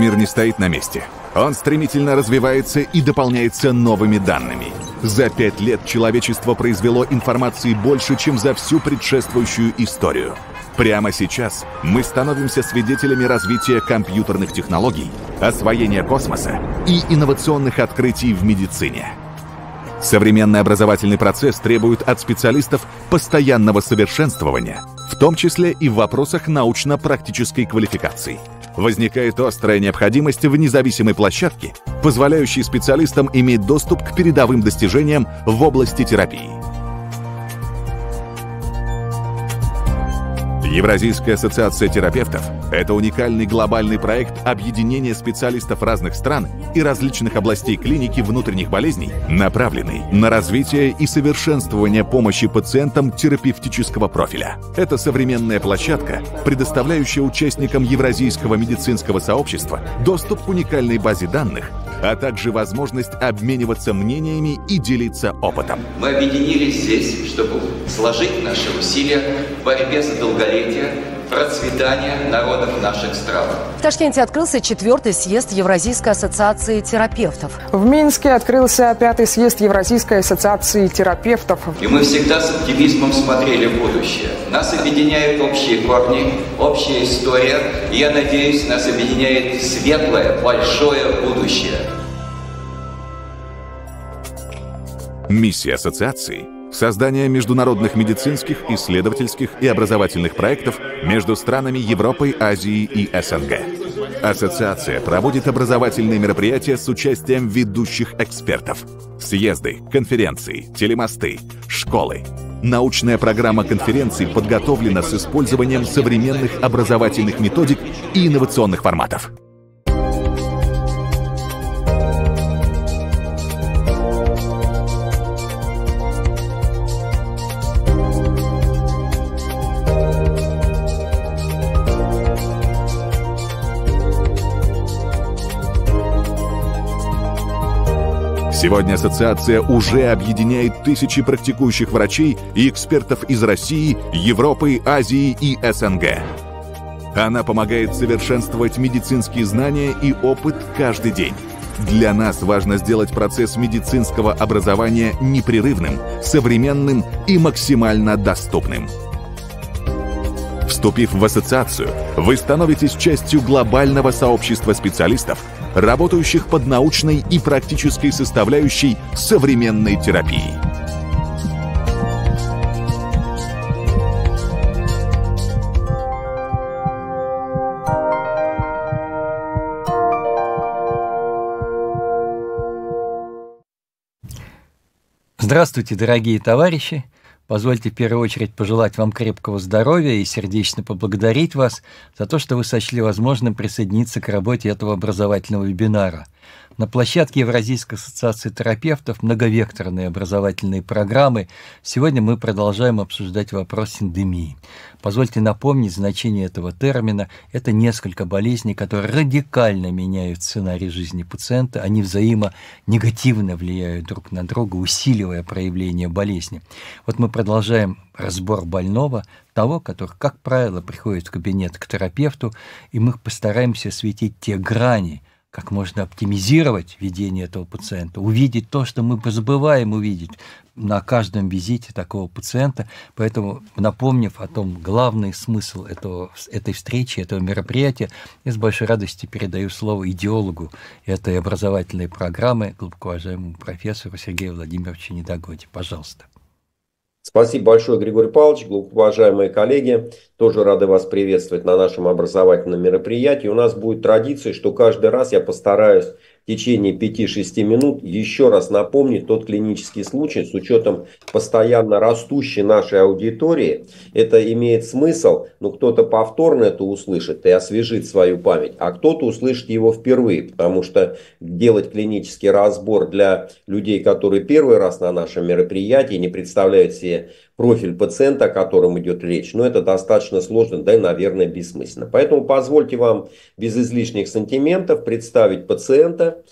мир не стоит на месте. Он стремительно развивается и дополняется новыми данными. За пять лет человечество произвело информации больше, чем за всю предшествующую историю. Прямо сейчас мы становимся свидетелями развития компьютерных технологий, освоения космоса и инновационных открытий в медицине. Современный образовательный процесс требует от специалистов постоянного совершенствования, в том числе и в вопросах научно-практической квалификации – возникает острая необходимость в независимой площадке, позволяющей специалистам иметь доступ к передовым достижениям в области терапии. Евразийская ассоциация терапевтов – это уникальный глобальный проект объединения специалистов разных стран и различных областей клиники внутренних болезней, направленный на развитие и совершенствование помощи пациентам терапевтического профиля. Это современная площадка, предоставляющая участникам Евразийского медицинского сообщества доступ к уникальной базе данных, а также возможность обмениваться мнениями и делиться опытом. Мы объединились здесь, чтобы сложить наши усилия в борьбе за долголетие долголетия, процветания народов наших стран. В Ташкенте открылся четвертый съезд Евразийской ассоциации терапевтов. В Минске открылся пятый съезд Евразийской ассоциации терапевтов. И мы всегда с оптимизмом смотрели в будущее. Нас объединяют общие корни, общая история. И я надеюсь, нас объединяет светлое, большое будущее. Миссия ассоциации – создание международных медицинских, исследовательских и образовательных проектов между странами Европы, Азии и СНГ. Ассоциация проводит образовательные мероприятия с участием ведущих экспертов. Съезды, конференции, телемосты, школы. Научная программа конференций подготовлена с использованием современных образовательных методик и инновационных форматов. Сегодня ассоциация уже объединяет тысячи практикующих врачей и экспертов из России, Европы, Азии и СНГ. Она помогает совершенствовать медицинские знания и опыт каждый день. Для нас важно сделать процесс медицинского образования непрерывным, современным и максимально доступным. Вступив в ассоциацию, вы становитесь частью глобального сообщества специалистов – работающих под научной и практической составляющей современной терапии. Здравствуйте, дорогие товарищи! Позвольте в первую очередь пожелать вам крепкого здоровья и сердечно поблагодарить вас за то, что вы сочли возможным присоединиться к работе этого образовательного вебинара – на площадке Евразийской ассоциации терапевтов многовекторные образовательные программы сегодня мы продолжаем обсуждать вопрос эндемии. Позвольте напомнить значение этого термина. Это несколько болезней, которые радикально меняют сценарий жизни пациента. Они взаимо негативно влияют друг на друга, усиливая проявление болезни. Вот мы продолжаем разбор больного, того, который, как правило, приходит в кабинет к терапевту, и мы постараемся осветить те грани – как можно оптимизировать ведение этого пациента, увидеть то, что мы забываем увидеть на каждом визите такого пациента. Поэтому, напомнив о том главный смысл этого, этой встречи, этого мероприятия, я с большой радостью передаю слово идеологу этой образовательной программы, глубоко уважаемому профессору Сергею Владимировичу Недогоде. Пожалуйста. Спасибо большое, Григорий Павлович, уважаемые коллеги. Тоже рады вас приветствовать на нашем образовательном мероприятии. У нас будет традиция, что каждый раз я постараюсь течение 5-6 минут еще раз напомнить тот клинический случай с учетом постоянно растущей нашей аудитории. Это имеет смысл, но кто-то повторно это услышит и освежит свою память, а кто-то услышит его впервые, потому что делать клинический разбор для людей, которые первый раз на нашем мероприятии не представляют себе профиль пациента, о котором идет речь, но это достаточно сложно, да и, наверное, бессмысленно. Поэтому позвольте вам без излишних сантиментов представить пациента.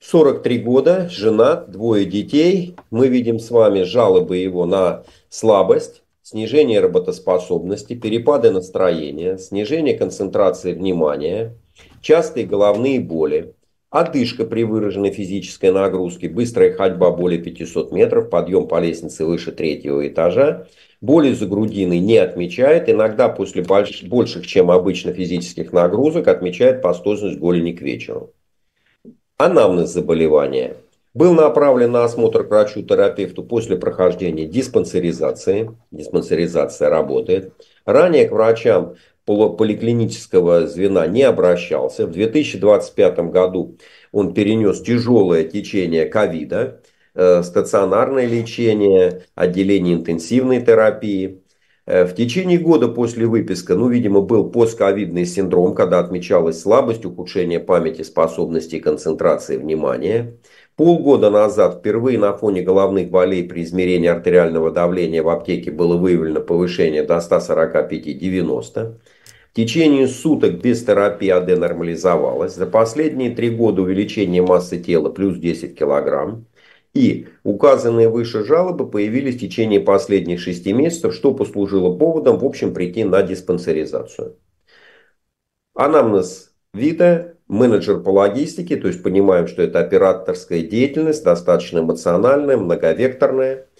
43 года, женат, двое детей. Мы видим с вами жалобы его на слабость, снижение работоспособности, перепады настроения, снижение концентрации внимания, частые головные боли, Одышка при выраженной физической нагрузке, быстрая ходьба более 500 метров, подъем по лестнице выше третьего этажа. Боли за грудиной не отмечает, иногда после больш больших, чем обычно, физических нагрузок отмечает пастозность голени к вечеру. Анамнез заболевания. Был направлен на осмотр к врачу-терапевту после прохождения диспансеризации. Диспансеризация работает. Ранее к врачам поликлинического звена не обращался. В 2025 году он перенес тяжелое течение ковида, э, стационарное лечение, отделение интенсивной терапии. Э, в течение года после выписка, ну, видимо, был постковидный синдром, когда отмечалась слабость, ухудшение памяти, способности и концентрации внимания. Полгода назад впервые на фоне головных болей при измерении артериального давления в аптеке было выявлено повышение до 145-90. В течение суток без терапии АД нормализовалась. За последние три года увеличение массы тела плюс 10 килограмм. И указанные выше жалобы появились в течение последних шести месяцев, что послужило поводом, в общем, прийти на диспансеризацию. Анамнез ВИТА менеджер по логистике, то есть понимаем, что это операторская деятельность, достаточно эмоциональная, многовекторная –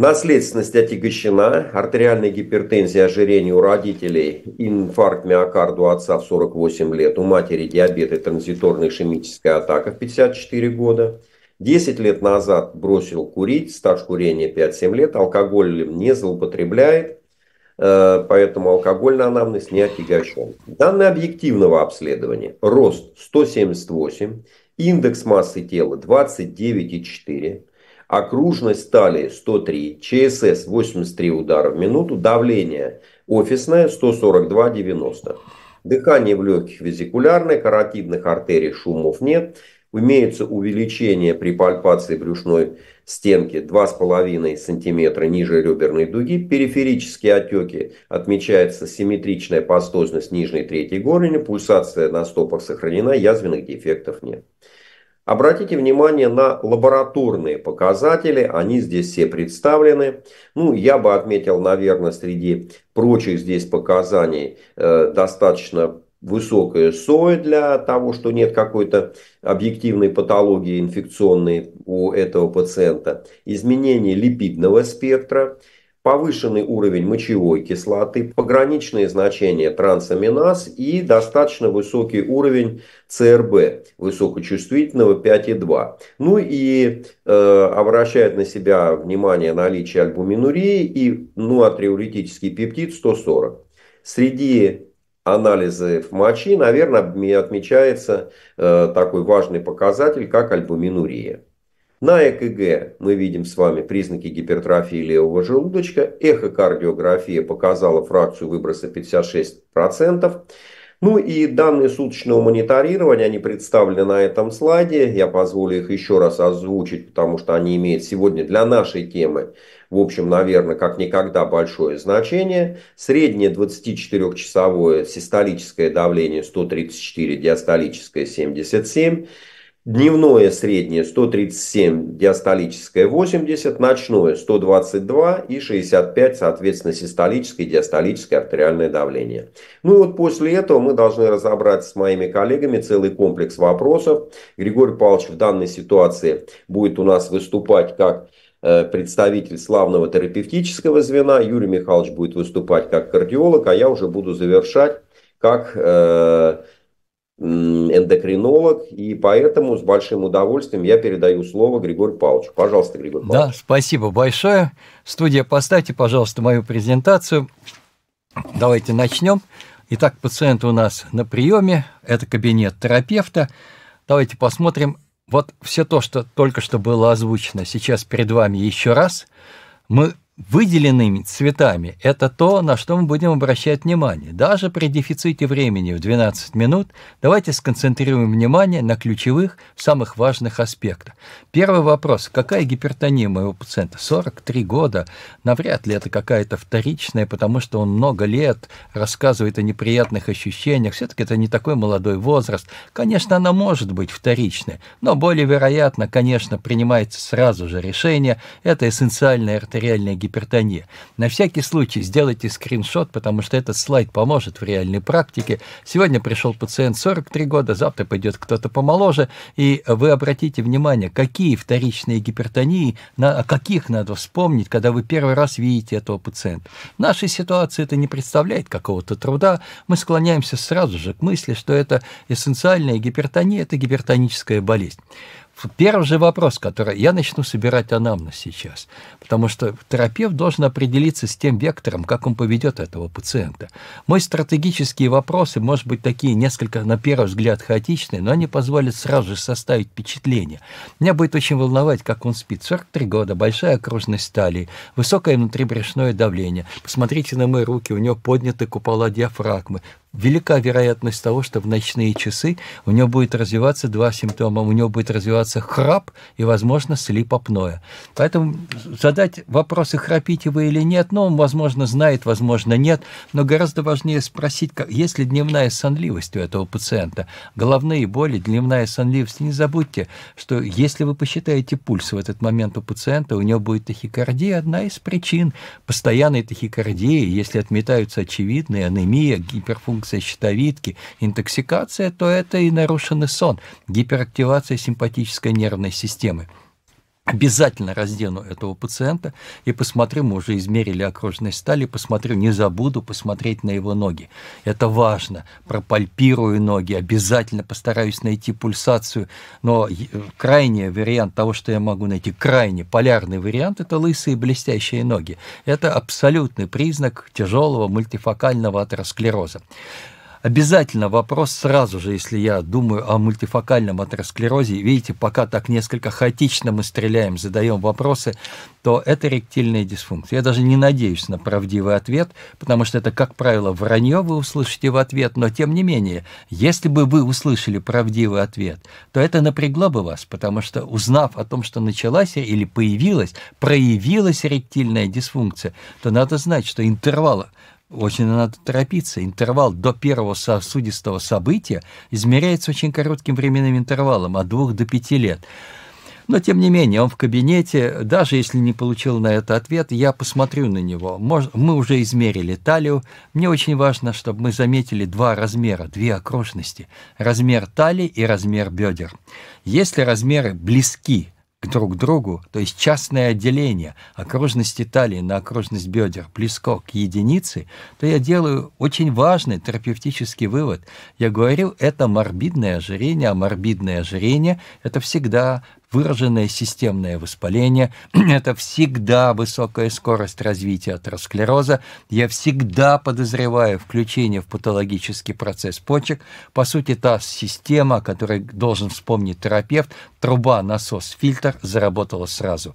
Наследственность отягощена, артериальная гипертензия, ожирение у родителей, инфаркт миокарда у отца в 48 лет, у матери диабет и транзиторная ишемическая атака в 54 года. 10 лет назад бросил курить, стаж курения 5-7 лет, алкоголь не злоупотребляет, э, поэтому алкогольный анамнез не отягощен. Данные объективного обследования. Рост 178, индекс массы тела 29,4, окружность талии 103, ЧСС 83 удара в минуту, давление офисное 142-90. Дыхание в легких визикулярное, каротидных артерий шумов нет. Имеется увеличение при пальпации брюшной стенки 2,5 см ниже реберной дуги, периферические отеки, отмечается симметричная пастозность нижней третьей голени, пульсация на стопах сохранена, язвенных дефектов нет. Обратите внимание на лабораторные показатели, они здесь все представлены. Ну, я бы отметил, наверное, среди прочих здесь показаний э, достаточно высокое СОЭ для того, что нет какой-то объективной патологии инфекционной у этого пациента, изменение липидного спектра, повышенный уровень мочевой кислоты, пограничные значения трансаминаз и достаточно высокий уровень ЦРБ, высокочувствительного 5,2. Ну и э, обращает на себя внимание наличие альбуминурии и ну, атриолитический пептид 140. Среди анализов мочи, наверное, отмечается э, такой важный показатель, как альбуминурия. На ЭКГ мы видим с вами признаки гипертрофии левого желудочка. Эхокардиография показала фракцию выброса 56%. Ну и данные суточного мониторирования, они представлены на этом слайде. Я позволю их еще раз озвучить, потому что они имеют сегодня для нашей темы, в общем, наверное, как никогда большое значение. Среднее 24-часовое систолическое давление 134, диастолическое 77. Дневное среднее 137, диастолическое 80, ночное 122 и 65, соответственно, систолическое и диастолическое артериальное давление. Ну и вот после этого мы должны разобрать с моими коллегами целый комплекс вопросов. Григорий Павлович в данной ситуации будет у нас выступать как э, представитель славного терапевтического звена, Юрий Михайлович будет выступать как кардиолог, а я уже буду завершать как э, эндокринолог, и поэтому с большим удовольствием я передаю слово Григорию Павловичу. Пожалуйста, Григорий Павлович. Да, спасибо большое. Студия, поставьте, пожалуйста, мою презентацию. Давайте начнем. Итак, пациент у нас на приеме, это кабинет терапевта. Давайте посмотрим вот все то, что только что было озвучено, сейчас перед вами еще раз. Мы выделенными цветами – это то, на что мы будем обращать внимание. Даже при дефиците времени в 12 минут давайте сконцентрируем внимание на ключевых, самых важных аспектах. Первый вопрос – какая гипертония моего пациента? 43 года, навряд ли это какая-то вторичная, потому что он много лет рассказывает о неприятных ощущениях. Все-таки это не такой молодой возраст. Конечно, она может быть вторичной, но более вероятно, конечно, принимается сразу же решение – это эссенциальная артериальная гипертония, гипертония. На всякий случай сделайте скриншот, потому что этот слайд поможет в реальной практике. Сегодня пришел пациент 43 года, завтра пойдет кто-то помоложе, и вы обратите внимание, какие вторичные гипертонии, на, о каких надо вспомнить, когда вы первый раз видите этого пациента. В нашей ситуации это не представляет какого-то труда. Мы склоняемся сразу же к мысли, что это эссенциальная гипертония, это гипертоническая болезнь первый же вопрос, который я начну собирать анамнез сейчас, потому что терапевт должен определиться с тем вектором, как он поведет этого пациента. Мои стратегические вопросы, может быть, такие несколько, на первый взгляд, хаотичные, но они позволят сразу же составить впечатление. Меня будет очень волновать, как он спит. 43 года, большая окружность талии, высокое внутрибрюшное давление. Посмотрите на мои руки, у него подняты купола диафрагмы велика вероятность того, что в ночные часы у него будет развиваться два симптома. У него будет развиваться храп и, возможно, слип Поэтому задать вопросы, храпите вы или нет, ну, он, возможно, знает, возможно, нет, но гораздо важнее спросить, есть ли дневная сонливость у этого пациента, головные боли, дневная сонливость. не забудьте, что если вы посчитаете пульс в этот момент у пациента, у него будет тахикардия, одна из причин постоянной тахикардии, если отметаются очевидные анемия, гиперфункция, дисфункция щитовидки, интоксикация, то это и нарушенный сон, гиперактивация симпатической нервной системы. Обязательно раздену этого пациента и посмотрю, мы уже измерили окружность стали, посмотрю, не забуду посмотреть на его ноги. Это важно. Пропальпирую ноги, обязательно постараюсь найти пульсацию. Но э, крайний вариант того, что я могу найти, крайний полярный вариант, это лысые блестящие ноги. Это абсолютный признак тяжелого мультифокального атеросклероза. Обязательно вопрос сразу же, если я думаю о мультифокальном атеросклерозе. Видите, пока так несколько хаотично мы стреляем, задаем вопросы, то это ректильная дисфункция. Я даже не надеюсь на правдивый ответ, потому что это, как правило, вранье вы услышите в ответ, но тем не менее, если бы вы услышали правдивый ответ, то это напрягло бы вас, потому что, узнав о том, что началась или появилась, проявилась ректильная дисфункция, то надо знать, что интервал очень надо торопиться. Интервал до первого сосудистого события измеряется очень коротким временным интервалом, от двух до пяти лет. Но, тем не менее, он в кабинете, даже если не получил на это ответ, я посмотрю на него. Мы уже измерили талию. Мне очень важно, чтобы мы заметили два размера, две окружности. Размер талии и размер бедер. Если размеры близки к друг другу, то есть частное отделение окружности талии на окружность бедер близко к единице, то я делаю очень важный терапевтический вывод. Я говорю, это морбидное ожирение, а морбидное ожирение – это всегда Выраженное системное воспаление – это всегда высокая скорость развития атеросклероза. Я всегда подозреваю включение в патологический процесс почек. По сути, та система, о которой должен вспомнить терапевт, труба, насос, фильтр, заработала сразу.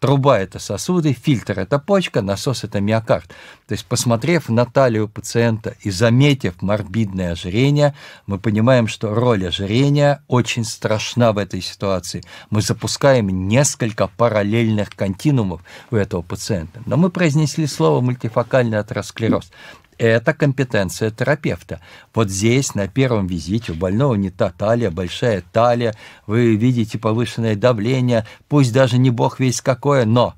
Труба – это сосуды, фильтр – это почка, насос – это миокард. То есть, посмотрев на талию пациента и заметив морбидное ожирение, мы понимаем, что роль ожирения очень страшна в этой ситуации. Мы запускаем несколько параллельных континуумов у этого пациента. Но мы произнесли слово «мультифокальный атеросклероз» это компетенция терапевта. Вот здесь на первом визите у больного не та талия, большая талия, вы видите повышенное давление, пусть даже не бог весь какое, но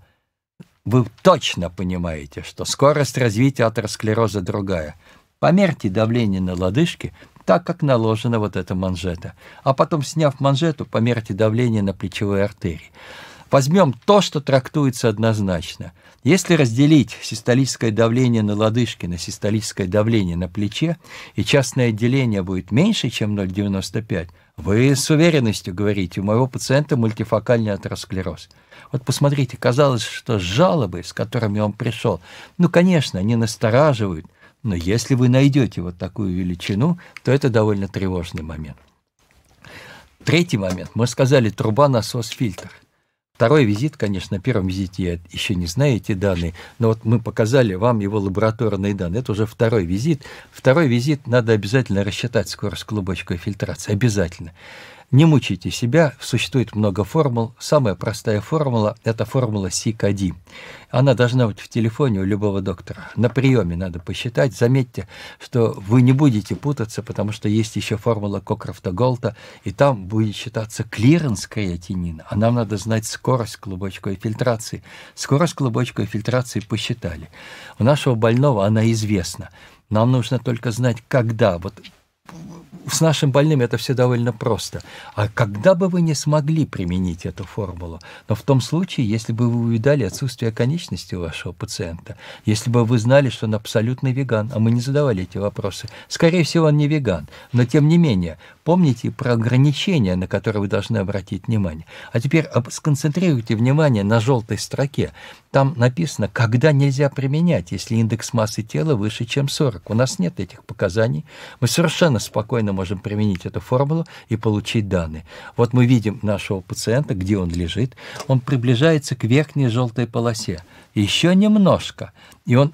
вы точно понимаете, что скорость развития атеросклероза другая. Померьте давление на лодыжке, так как наложена вот эта манжета. А потом, сняв манжету, померьте давление на плечевой артерии. Возьмем то, что трактуется однозначно – если разделить систолическое давление на лодыжке на систолическое давление на плече, и частное деление будет меньше, чем 0,95, вы с уверенностью говорите, у моего пациента мультифокальный атеросклероз. Вот посмотрите, казалось, что жалобы, с которыми он пришел, ну, конечно, они настораживают, но если вы найдете вот такую величину, то это довольно тревожный момент. Третий момент. Мы сказали труба, насос, фильтр. Второй визит, конечно, на первом визите я еще не знаю эти данные, но вот мы показали вам его лабораторные данные. Это уже второй визит. Второй визит надо обязательно рассчитать скорость клубочковой фильтрации. Обязательно. Не мучайте себя, существует много формул. Самая простая формула – это формула СИК-1. Она должна быть в телефоне у любого доктора. На приеме надо посчитать. Заметьте, что вы не будете путаться, потому что есть еще формула Кокрофта-Голта, и там будет считаться клиренс креатинина. А нам надо знать скорость клубочковой фильтрации. Скорость клубочковой фильтрации посчитали. У нашего больного она известна. Нам нужно только знать, когда. Вот с нашим больным это все довольно просто. А когда бы вы не смогли применить эту формулу? Но в том случае, если бы вы увидали отсутствие конечности у вашего пациента, если бы вы знали, что он абсолютный веган, а мы не задавали эти вопросы. Скорее всего, он не веган, но тем не менее, Помните про ограничения, на которые вы должны обратить внимание. А теперь сконцентрируйте внимание на желтой строке. Там написано, когда нельзя применять, если индекс массы тела выше, чем 40. У нас нет этих показаний. Мы совершенно спокойно можем применить эту формулу и получить данные. Вот мы видим нашего пациента, где он лежит. Он приближается к верхней желтой полосе. Еще немножко. И он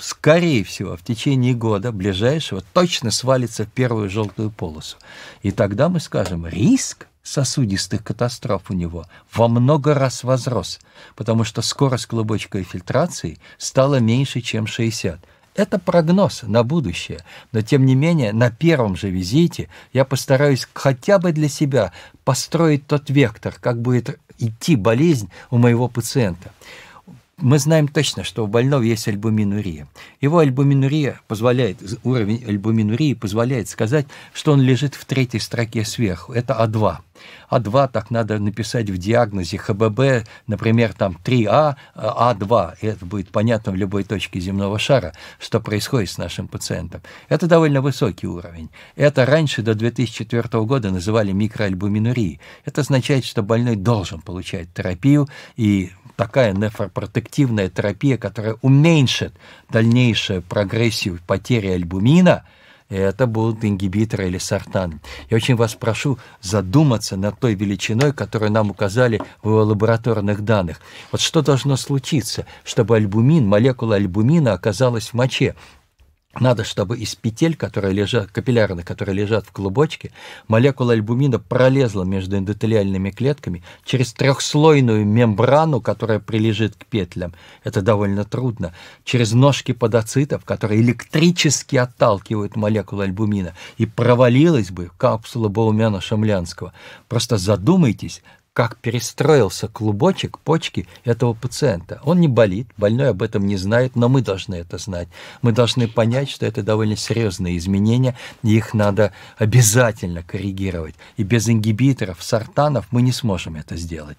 скорее всего, в течение года ближайшего точно свалится в первую желтую полосу. И тогда мы скажем, риск сосудистых катастроф у него во много раз возрос, потому что скорость клубочковой фильтрации стала меньше, чем 60. Это прогноз на будущее, но тем не менее на первом же визите я постараюсь хотя бы для себя построить тот вектор, как будет идти болезнь у моего пациента мы знаем точно, что у больного есть альбуминурия. Его альбуминурия позволяет, уровень альбуминурии позволяет сказать, что он лежит в третьей строке сверху. Это А2. А2 так надо написать в диагнозе ХББ, например, там 3А, э, А2. это будет понятно в любой точке земного шара, что происходит с нашим пациентом. Это довольно высокий уровень. Это раньше, до 2004 года, называли микроальбуминурией. Это означает, что больной должен получать терапию, и такая нефропротективная терапия, которая уменьшит дальнейшую прогрессию потери альбумина, это будут ингибиторы или сартаны. Я очень вас прошу задуматься над той величиной, которую нам указали в лабораторных данных. Вот что должно случиться, чтобы альбумин, молекула альбумина оказалась в моче? Надо, чтобы из петель, которые лежат, капиллярных, которые лежат в клубочке, молекула альбумина пролезла между эндотелиальными клетками через трехслойную мембрану, которая прилежит к петлям. Это довольно трудно. Через ножки подоцитов, которые электрически отталкивают молекулу альбумина. И провалилась бы капсула Баумяна-Шамлянского. Просто задумайтесь, как перестроился клубочек почки этого пациента. Он не болит, больной об этом не знает, но мы должны это знать. Мы должны понять, что это довольно серьезные изменения, и их надо обязательно коррегировать. И без ингибиторов, сортанов мы не сможем это сделать.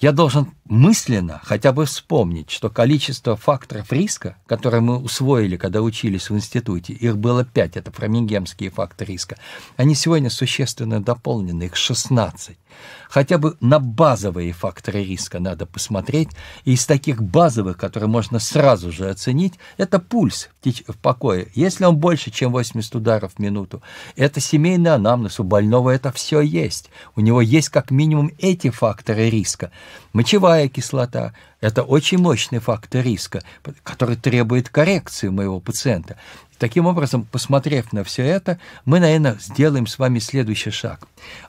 Я должен мысленно хотя бы вспомнить, что количество факторов риска, которые мы усвоили, когда учились в институте, их было 5, это фрамингемские факторы риска, они сегодня существенно дополнены, их 16. Хотя бы на базовые факторы риска надо посмотреть. И из таких базовых, которые можно сразу же оценить, это пульс в покое. Если он больше, чем 80 ударов в минуту, это семейный анамнез, у больного это все есть. У него есть как минимум эти факторы риска. Мочевая кислота, это очень мощный фактор риска, который требует коррекции моего пациента. Таким образом, посмотрев на все это, мы, наверное, сделаем с вами следующий шаг.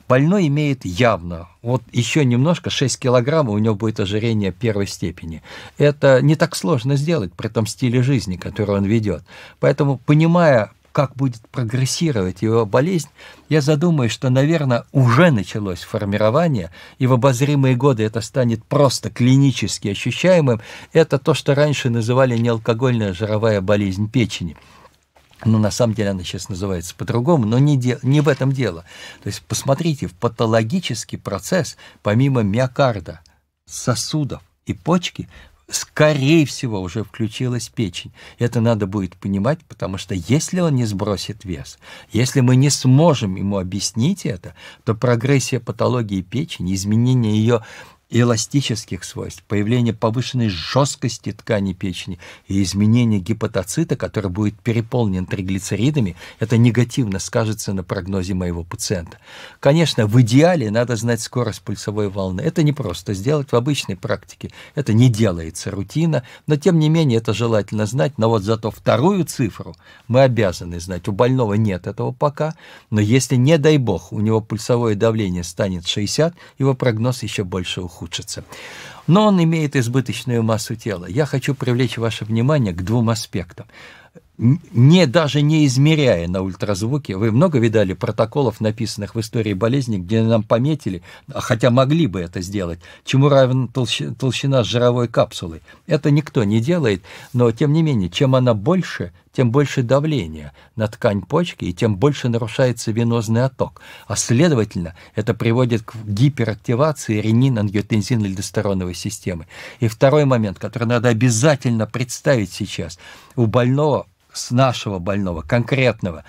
Больной имеет явно, вот еще немножко, 6 килограммов, у него будет ожирение первой степени. Это не так сложно сделать при том стиле жизни, который он ведет. Поэтому, понимая как будет прогрессировать его болезнь, я задумаюсь, что, наверное, уже началось формирование, и в обозримые годы это станет просто клинически ощущаемым. Это то, что раньше называли неалкогольная жировая болезнь печени – ну, на самом деле она сейчас называется по-другому, но не, де, не в этом дело. То есть посмотрите, в патологический процесс, помимо миокарда, сосудов и почки, скорее всего, уже включилась печень. Это надо будет понимать, потому что если он не сбросит вес, если мы не сможем ему объяснить это, то прогрессия патологии печени, изменение ее эластических свойств, появление повышенной жесткости ткани печени и изменение гепатоцита, который будет переполнен триглицеридами, это негативно скажется на прогнозе моего пациента. Конечно, в идеале надо знать скорость пульсовой волны. Это не просто сделать в обычной практике. Это не делается рутина, но тем не менее это желательно знать. Но вот зато вторую цифру мы обязаны знать. У больного нет этого пока, но если, не дай бог, у него пульсовое давление станет 60, его прогноз еще больше ухудшится ухудшится. Но он имеет избыточную массу тела. Я хочу привлечь ваше внимание к двум аспектам не даже не измеряя на ультразвуке. Вы много видали протоколов, написанных в истории болезни, где нам пометили, а хотя могли бы это сделать, чему равна толщина жировой капсулы. Это никто не делает, но тем не менее, чем она больше, тем больше давление на ткань почки, и тем больше нарушается венозный отток. А следовательно, это приводит к гиперактивации ренин-ангиотензин-лидостероновой системы. И второй момент, который надо обязательно представить сейчас. У больного с нашего больного, конкретного,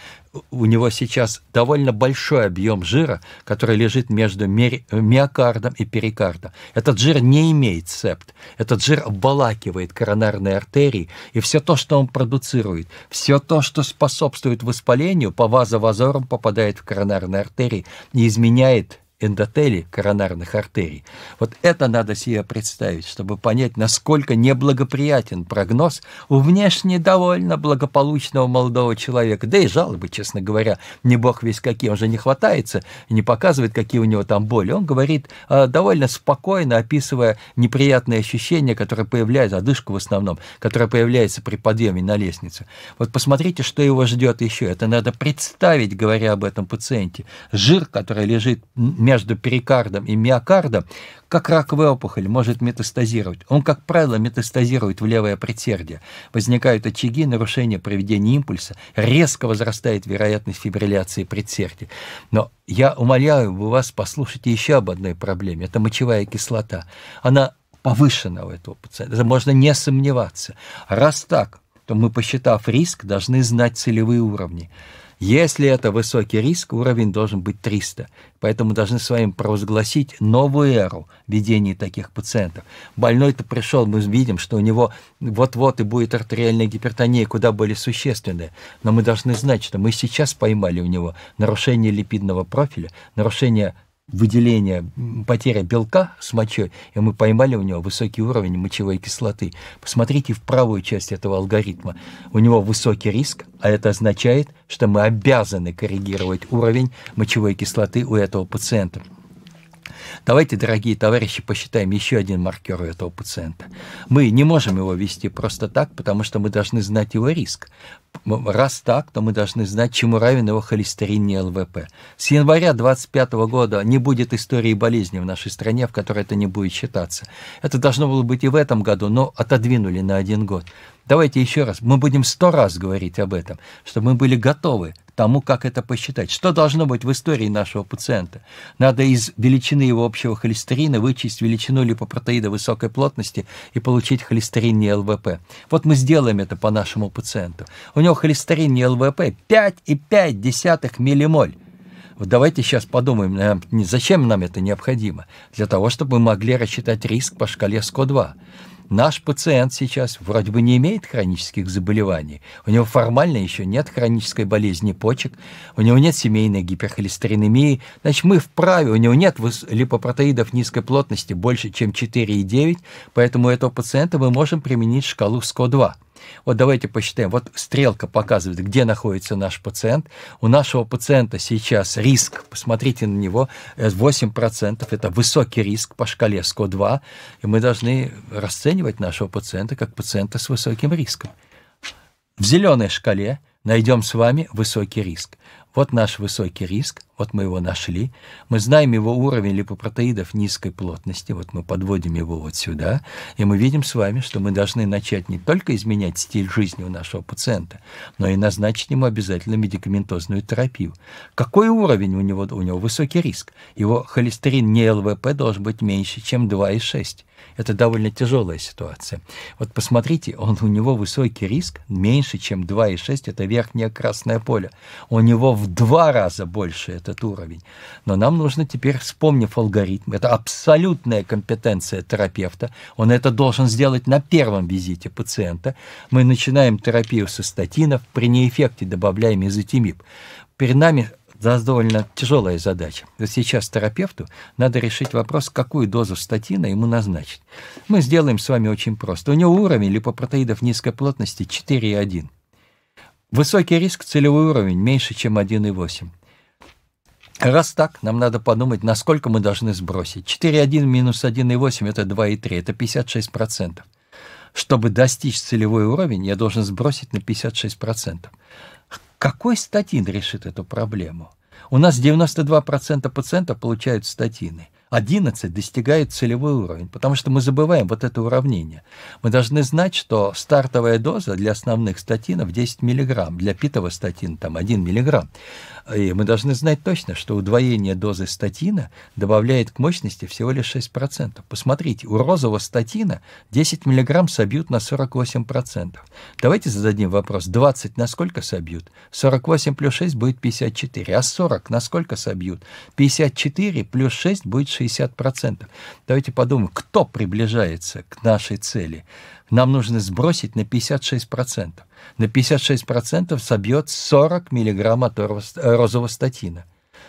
у него сейчас довольно большой объем жира, который лежит между миокардом и перикардом. Этот жир не имеет септ. Этот жир обволакивает коронарные артерии, и все то, что он продуцирует, все то, что способствует воспалению, по вазовазорам попадает в коронарные артерии и изменяет эндотели коронарных артерий. Вот это надо себе представить, чтобы понять, насколько неблагоприятен прогноз у внешне довольно благополучного молодого человека. Да и жалобы, честно говоря, не бог весь какие. Он же не хватается, не показывает, какие у него там боли. Он говорит а, довольно спокойно, описывая неприятные ощущения, которые появляются, одышку в основном, которая появляется при подъеме на лестницу. Вот посмотрите, что его ждет еще. Это надо представить, говоря об этом пациенте. Жир, который лежит между перикардом и миокардом, как раковый опухоль может метастазировать. Он, как правило, метастазирует в левое предсердие. Возникают очаги, нарушения проведения импульса, резко возрастает вероятность фибрилляции предсердия. Но я умоляю вас, послушать еще об одной проблеме. Это мочевая кислота. Она повышена у этого пациента. Это можно не сомневаться. Раз так, то мы, посчитав риск, должны знать целевые уровни. Если это высокий риск, уровень должен быть 300. Поэтому должны с вами провозгласить новую эру ведения таких пациентов. Больной-то пришел, мы видим, что у него вот-вот и будет артериальная гипертония, куда более существенная. Но мы должны знать, что мы сейчас поймали у него нарушение липидного профиля, нарушение выделение, потеря белка с мочой, и мы поймали у него высокий уровень мочевой кислоты. Посмотрите в правую часть этого алгоритма. У него высокий риск, а это означает, что мы обязаны коррегировать уровень мочевой кислоты у этого пациента. Давайте, дорогие товарищи, посчитаем еще один маркер у этого пациента. Мы не можем его вести просто так, потому что мы должны знать его риск. Раз так, то мы должны знать, чему равен его холестерин и ЛВП. С января 2025 года не будет истории болезни в нашей стране, в которой это не будет считаться. Это должно было быть и в этом году, но отодвинули на один год. Давайте еще раз, мы будем сто раз говорить об этом, чтобы мы были готовы к тому, как это посчитать. Что должно быть в истории нашего пациента? Надо из величины его общего холестерина вычесть величину липопротеида высокой плотности и получить холестерин не ЛВП. Вот мы сделаем это по нашему пациенту. У него холестерин не ЛВП 5,5 миллимоль. Вот давайте сейчас подумаем, зачем нам это необходимо? Для того, чтобы мы могли рассчитать риск по шкале СКО-2. Наш пациент сейчас вроде бы не имеет хронических заболеваний, у него формально еще нет хронической болезни почек, у него нет семейной гиперхолестеринемии, значит, мы вправе, у него нет липопротеидов низкой плотности больше, чем 4,9, поэтому у этого пациента мы можем применить шкалу СКО-2. Вот давайте посчитаем. Вот стрелка показывает, где находится наш пациент. У нашего пациента сейчас риск, посмотрите на него, 8%. Э, Это высокий риск по шкале СКО-2. И мы должны расценивать нашего пациента как пациента с высоким риском. В зеленой шкале найдем с вами высокий риск. Вот наш высокий риск, вот мы его нашли. Мы знаем его уровень липопротеидов низкой плотности, вот мы подводим его вот сюда, и мы видим с вами, что мы должны начать не только изменять стиль жизни у нашего пациента, но и назначить ему обязательно медикаментозную терапию. Какой уровень у него? У него высокий риск. Его холестерин не ЛВП должен быть меньше, чем 2,6. Это довольно тяжелая ситуация. Вот посмотрите, он, у него высокий риск, меньше, чем 2,6, это верхнее красное поле. У него в два раза больше этот уровень. Но нам нужно теперь, вспомнив алгоритм, это абсолютная компетенция терапевта, он это должен сделать на первом визите пациента. Мы начинаем терапию со статинов, при неэффекте добавляем изотимиб. Перед нами довольно тяжелая задача. Вот сейчас терапевту надо решить вопрос, какую дозу статина ему назначить. Мы сделаем с вами очень просто. У него уровень липопротеидов низкой плотности 4,1. Высокий риск, целевой уровень меньше, чем 1,8. Раз так, нам надо подумать, насколько мы должны сбросить. 4,1 минус 1,8 – это 2,3, это 56%. Чтобы достичь целевой уровень, я должен сбросить на 56%. Какой статин решит эту проблему? У нас 92% пациентов получают статины – 11 достигает целевой уровень, потому что мы забываем вот это уравнение. Мы должны знать, что стартовая доза для основных статинов 10 мг, для статина там 1 мг. И мы должны знать точно, что удвоение дозы статина добавляет к мощности всего лишь 6%. Посмотрите, у розового статина 10 мг собьют на 48%. Давайте зададим вопрос, 20 на сколько собьют? 48 плюс 6 будет 54, а 40 на сколько собьют? 54 плюс 6 будет 60. 60%. Давайте подумаем, кто приближается к нашей цели. Нам нужно сбросить на 56%. На 56% собьет 40 миллиграмм от э, розового статина.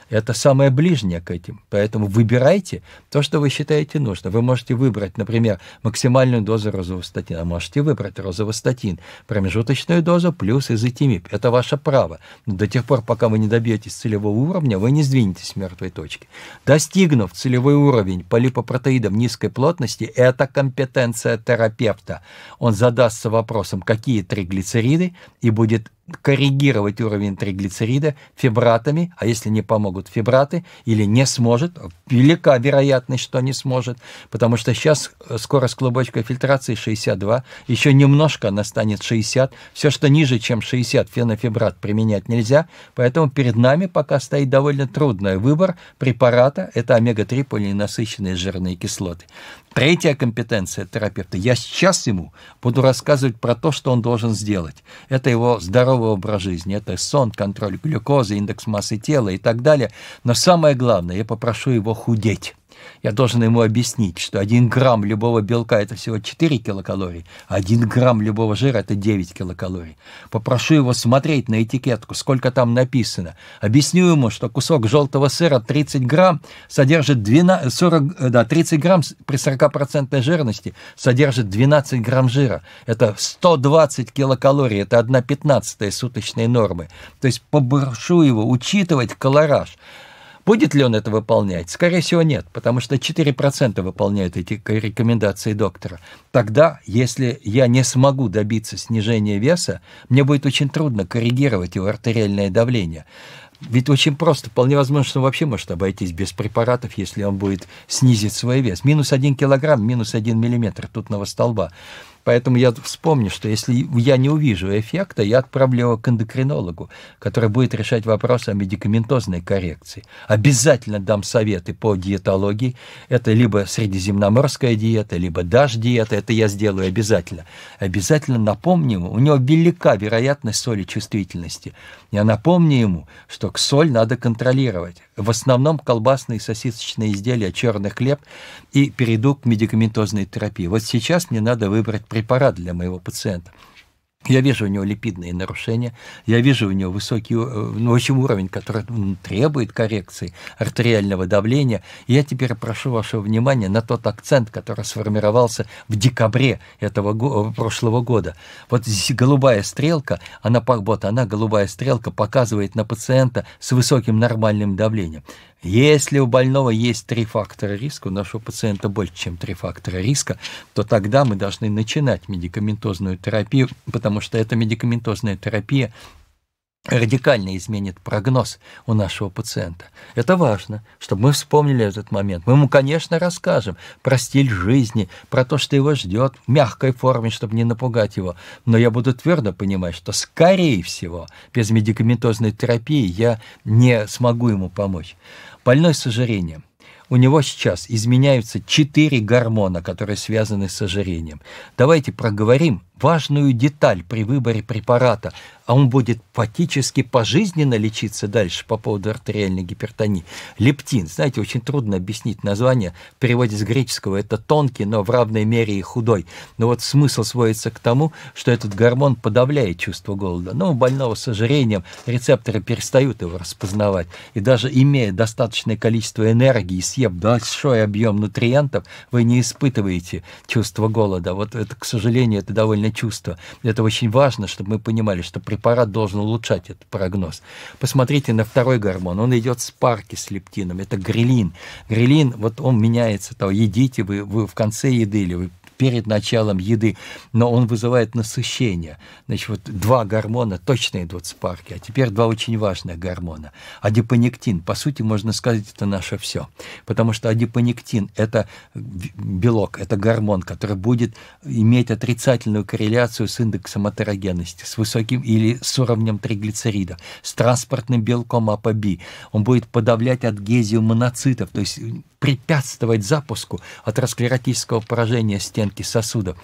Это самое ближнее к этим. Поэтому выбирайте то, что вы считаете нужно. Вы можете выбрать, например, максимальную дозу розовостатина, можете выбрать розовостатин, промежуточную дозу плюс изотимиб. Это ваше право. Но до тех пор, пока вы не добьетесь целевого уровня, вы не сдвинетесь с мертвой точки. Достигнув целевой уровень по липопротеидам низкой плотности, это компетенция терапевта. Он задастся вопросом, какие триглицериды, и будет коррегировать уровень триглицерида фибратами, а если не помогут фибраты или не сможет, велика вероятность, что не сможет, потому что сейчас э, скорость клубочковой фильтрации 62, еще немножко она станет 60, все, что ниже, чем 60 фенофибрат применять нельзя, поэтому перед нами пока стоит довольно трудный выбор препарата, это омега-3 полиненасыщенные жирные кислоты. Третья компетенция терапевта. Я сейчас ему буду рассказывать про то, что он должен сделать. Это его здоровый образ жизни, это сон, контроль глюкозы, индекс массы тела и так далее. Но самое главное, я попрошу его худеть я должен ему объяснить, что один грамм любого белка – это всего 4 килокалории, а 1 грамм любого жира – это 9 килокалорий. Попрошу его смотреть на этикетку, сколько там написано. Объясню ему, что кусок желтого сыра 30 грамм содержит 12, 40, да, 30 грамм при 40% жирности содержит 12 грамм жира. Это 120 килокалорий, это 1 пятнадцатая суточной нормы. То есть попрошу его учитывать колораж. Будет ли он это выполнять? Скорее всего, нет, потому что 4% выполняют эти рекомендации доктора. Тогда, если я не смогу добиться снижения веса, мне будет очень трудно коррегировать его артериальное давление. Ведь очень просто, вполне возможно, что вообще может обойтись без препаратов, если он будет снизить свой вес. Минус 1 килограмм, минус 1 миллиметр тутного столба. Поэтому я вспомню, что если я не увижу эффекта, я отправлю его к эндокринологу, который будет решать вопрос о медикаментозной коррекции. Обязательно дам советы по диетологии. Это либо средиземноморская диета, либо DASH-диета. Это я сделаю обязательно. Обязательно напомню ему. У него велика вероятность соли чувствительности. Я напомню ему, что к соль надо контролировать в основном колбасные и сосисочные изделия, черный хлеб, и перейду к медикаментозной терапии. Вот сейчас мне надо выбрать препарат для моего пациента. Я вижу у него липидные нарушения, я вижу у него высокий э, ну, очень уровень, который требует коррекции артериального давления. я теперь прошу вашего внимания на тот акцент, который сформировался в декабре этого э, прошлого года. Вот голубая стрелка, она, вот она, голубая стрелка показывает на пациента с высоким нормальным давлением. Если у больного есть три фактора риска, у нашего пациента больше, чем три фактора риска, то тогда мы должны начинать медикаментозную терапию, потому что эта медикаментозная терапия радикально изменит прогноз у нашего пациента. Это важно, чтобы мы вспомнили этот момент. Мы ему, конечно, расскажем про стиль жизни, про то, что его ждет в мягкой форме, чтобы не напугать его. Но я буду твердо понимать, что, скорее всего, без медикаментозной терапии я не смогу ему помочь больной с ожирением. У него сейчас изменяются четыре гормона, которые связаны с ожирением. Давайте проговорим важную деталь при выборе препарата, а он будет фактически пожизненно лечиться дальше по поводу артериальной гипертонии. Лептин, знаете, очень трудно объяснить название, в переводе с греческого это тонкий, но в равной мере и худой. Но вот смысл сводится к тому, что этот гормон подавляет чувство голода. Но у больного с ожирением рецепторы перестают его распознавать. И даже имея достаточное количество энергии, съев большой объем нутриентов, вы не испытываете чувство голода. Вот это, к сожалению, это довольно социальное чувство. Это очень важно, чтобы мы понимали, что препарат должен улучшать этот прогноз. Посмотрите на второй гормон. Он идет с парки с лептином. Это грилин. Грилин, вот он меняется. То едите вы, вы в конце еды или вы перед началом еды, но он вызывает насыщение. Значит, вот два гормона, точные идут с парки, а теперь два очень важных гормона. Адипонектин, по сути, можно сказать, это наше все, потому что адипонектин – это белок, это гормон, который будет иметь отрицательную корреляцию с индексом атерогенности, с высоким или с уровнем триглицерида, с транспортным белком АПБ. Он будет подавлять адгезию моноцитов, то есть препятствовать запуску атеросклеротического поражения стен стенки сосудов.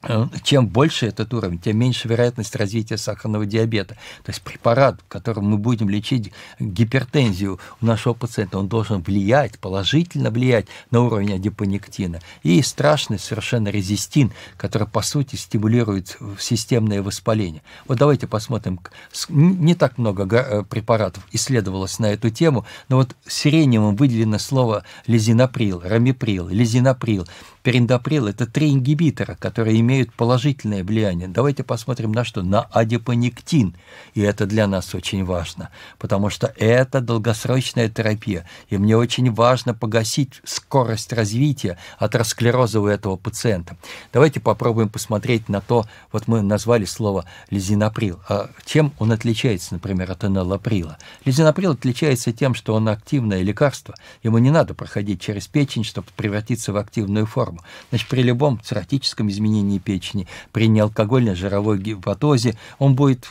А? чем больше этот уровень, тем меньше вероятность развития сахарного диабета. То есть препарат, которым мы будем лечить гипертензию у нашего пациента, он должен влиять, положительно влиять на уровень адипонектина. И страшный совершенно резистин, который, по сути, стимулирует системное воспаление. Вот давайте посмотрим. Не так много э, препаратов исследовалось на эту тему, но вот сиреневым выделено слово лизинаприл, рамиприл, лизинаприл, периндоприл. Это три ингибитора, которые имеют имеют положительное влияние. Давайте посмотрим на что? На адипонектин. И это для нас очень важно, потому что это долгосрочная терапия. И мне очень важно погасить скорость развития атеросклероза у этого пациента. Давайте попробуем посмотреть на то, вот мы назвали слово лизинаприл. А чем он отличается, например, от энолаприла? Лизинаприл отличается тем, что он активное лекарство. Ему не надо проходить через печень, чтобы превратиться в активную форму. Значит, при любом цирротическом изменении печени при неалкогольной жировой гипотозе, он будет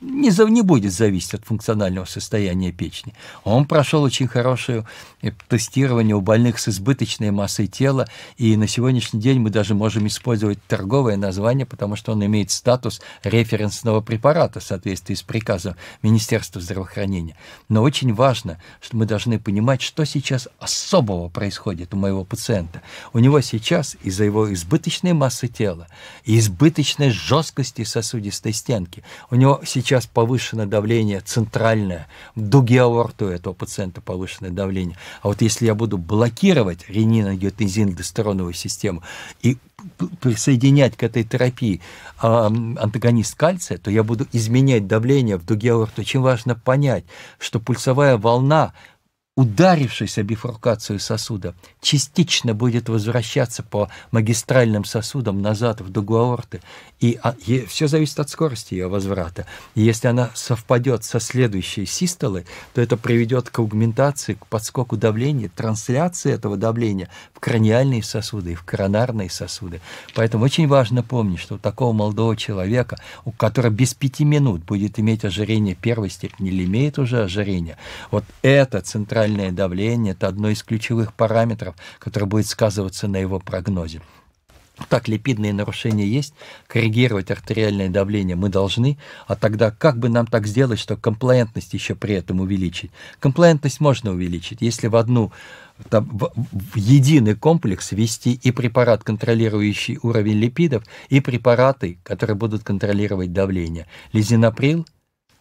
не, не будет зависеть от функционального состояния печени. Он прошел очень хорошее э, тестирование у больных с избыточной массой тела, и на сегодняшний день мы даже можем использовать торговое название, потому что он имеет статус референсного препарата в соответствии с приказом Министерства здравоохранения. Но очень важно, что мы должны понимать, что сейчас особого происходит у моего пациента. У него сейчас из-за его избыточной массы тела избыточной жесткости сосудистой стенки, у него сейчас сейчас повышенное давление центральное, в дуге аорты у этого пациента повышенное давление. А вот если я буду блокировать ренино-гиотензин-дестероновую систему и присоединять к этой терапии э, антагонист кальция, то я буду изменять давление в дуге аорты. Очень важно понять, что пульсовая волна ударившись о бифуркацию сосуда, частично будет возвращаться по магистральным сосудам назад в дугу аорты. И, а, и все зависит от скорости ее возврата. И если она совпадет со следующей систолой, то это приведет к аугментации, к подскоку давления, трансляции этого давления в краниальные сосуды и в коронарные сосуды. Поэтому очень важно помнить, что у такого молодого человека, у которого без пяти минут будет иметь ожирение первой степени или имеет уже ожирение, вот это центральное артериальное давление – это одно из ключевых параметров, которое будет сказываться на его прогнозе. Так, липидные нарушения есть, коррегировать артериальное давление мы должны, а тогда как бы нам так сделать, что комплаентность еще при этом увеличить? Комплаентность можно увеличить, если в одну там, в, в единый комплекс ввести и препарат, контролирующий уровень липидов, и препараты, которые будут контролировать давление. Лизинаприл,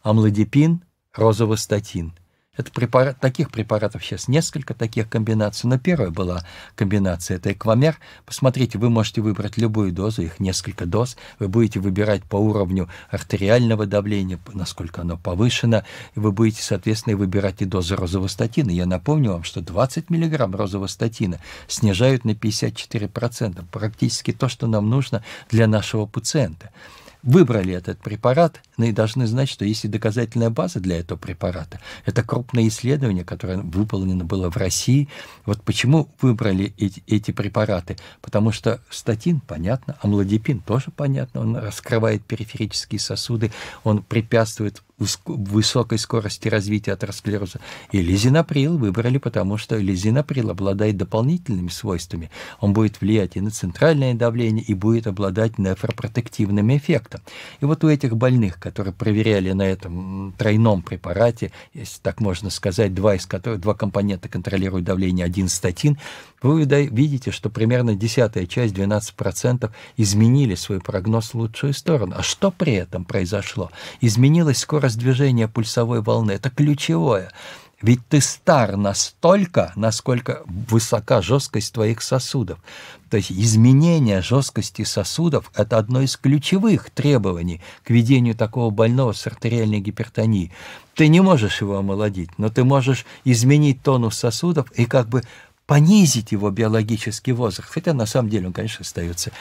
амлодипин, розовостатин – это препарат, таких препаратов сейчас несколько, таких комбинаций. Но первая была комбинация, это эквамер. Посмотрите, вы можете выбрать любую дозу, их несколько доз. Вы будете выбирать по уровню артериального давления, насколько оно повышено. И вы будете, соответственно, выбирать и дозы розовостатина. Я напомню вам, что 20 мг розовостатина снижают на 54%. Практически то, что нам нужно для нашего пациента выбрали этот препарат, но ну и должны знать, что есть и доказательная база для этого препарата. Это крупное исследование, которое выполнено было в России. Вот почему выбрали эти, эти препараты? Потому что статин, понятно, амлодипин тоже понятно, он раскрывает периферические сосуды, он препятствует высокой скорости развития атеросклероза. И лизинаприл выбрали, потому что лизинаприл обладает дополнительными свойствами. Он будет влиять и на центральное давление, и будет обладать нефропротективным эффектом. И вот у этих больных, которые проверяли на этом тройном препарате, если так можно сказать, два, из которых, два компонента контролируют давление, один статин, вы видите, что примерно десятая часть, 12% изменили свой прогноз в лучшую сторону. А что при этом произошло? Изменилась скорость движения пульсовой волны. Это ключевое. Ведь ты стар настолько, насколько высока жесткость твоих сосудов. То есть изменение жесткости сосудов – это одно из ключевых требований к ведению такого больного с артериальной гипертонией. Ты не можешь его омолодить, но ты можешь изменить тонус сосудов и как бы понизить его биологический возраст. Хотя на самом деле он, конечно, остается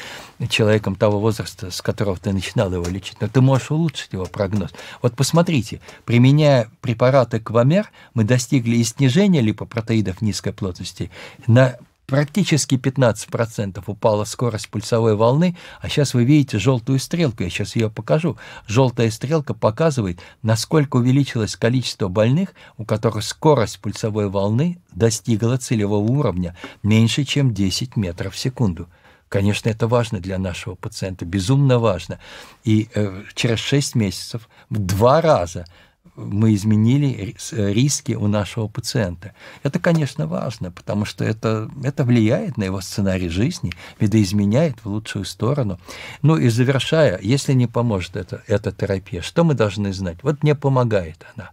человеком того возраста, с которого ты начинал его лечить, но ты можешь улучшить его прогноз. Вот посмотрите, применяя препараты Квамер, мы достигли и снижения липопротеидов низкой плотности на практически 15% упала скорость пульсовой волны, а сейчас вы видите желтую стрелку, я сейчас ее покажу. Желтая стрелка показывает, насколько увеличилось количество больных, у которых скорость пульсовой волны достигла целевого уровня меньше, чем 10 метров в секунду. Конечно, это важно для нашего пациента, безумно важно. И э, через 6 месяцев в два раза – мы изменили э, риски у нашего пациента. Это, конечно, важно, потому что это, это влияет на его сценарий жизни, видоизменяет в лучшую сторону. Ну и завершая, если не поможет это, эта терапия, что мы должны знать? Вот не помогает она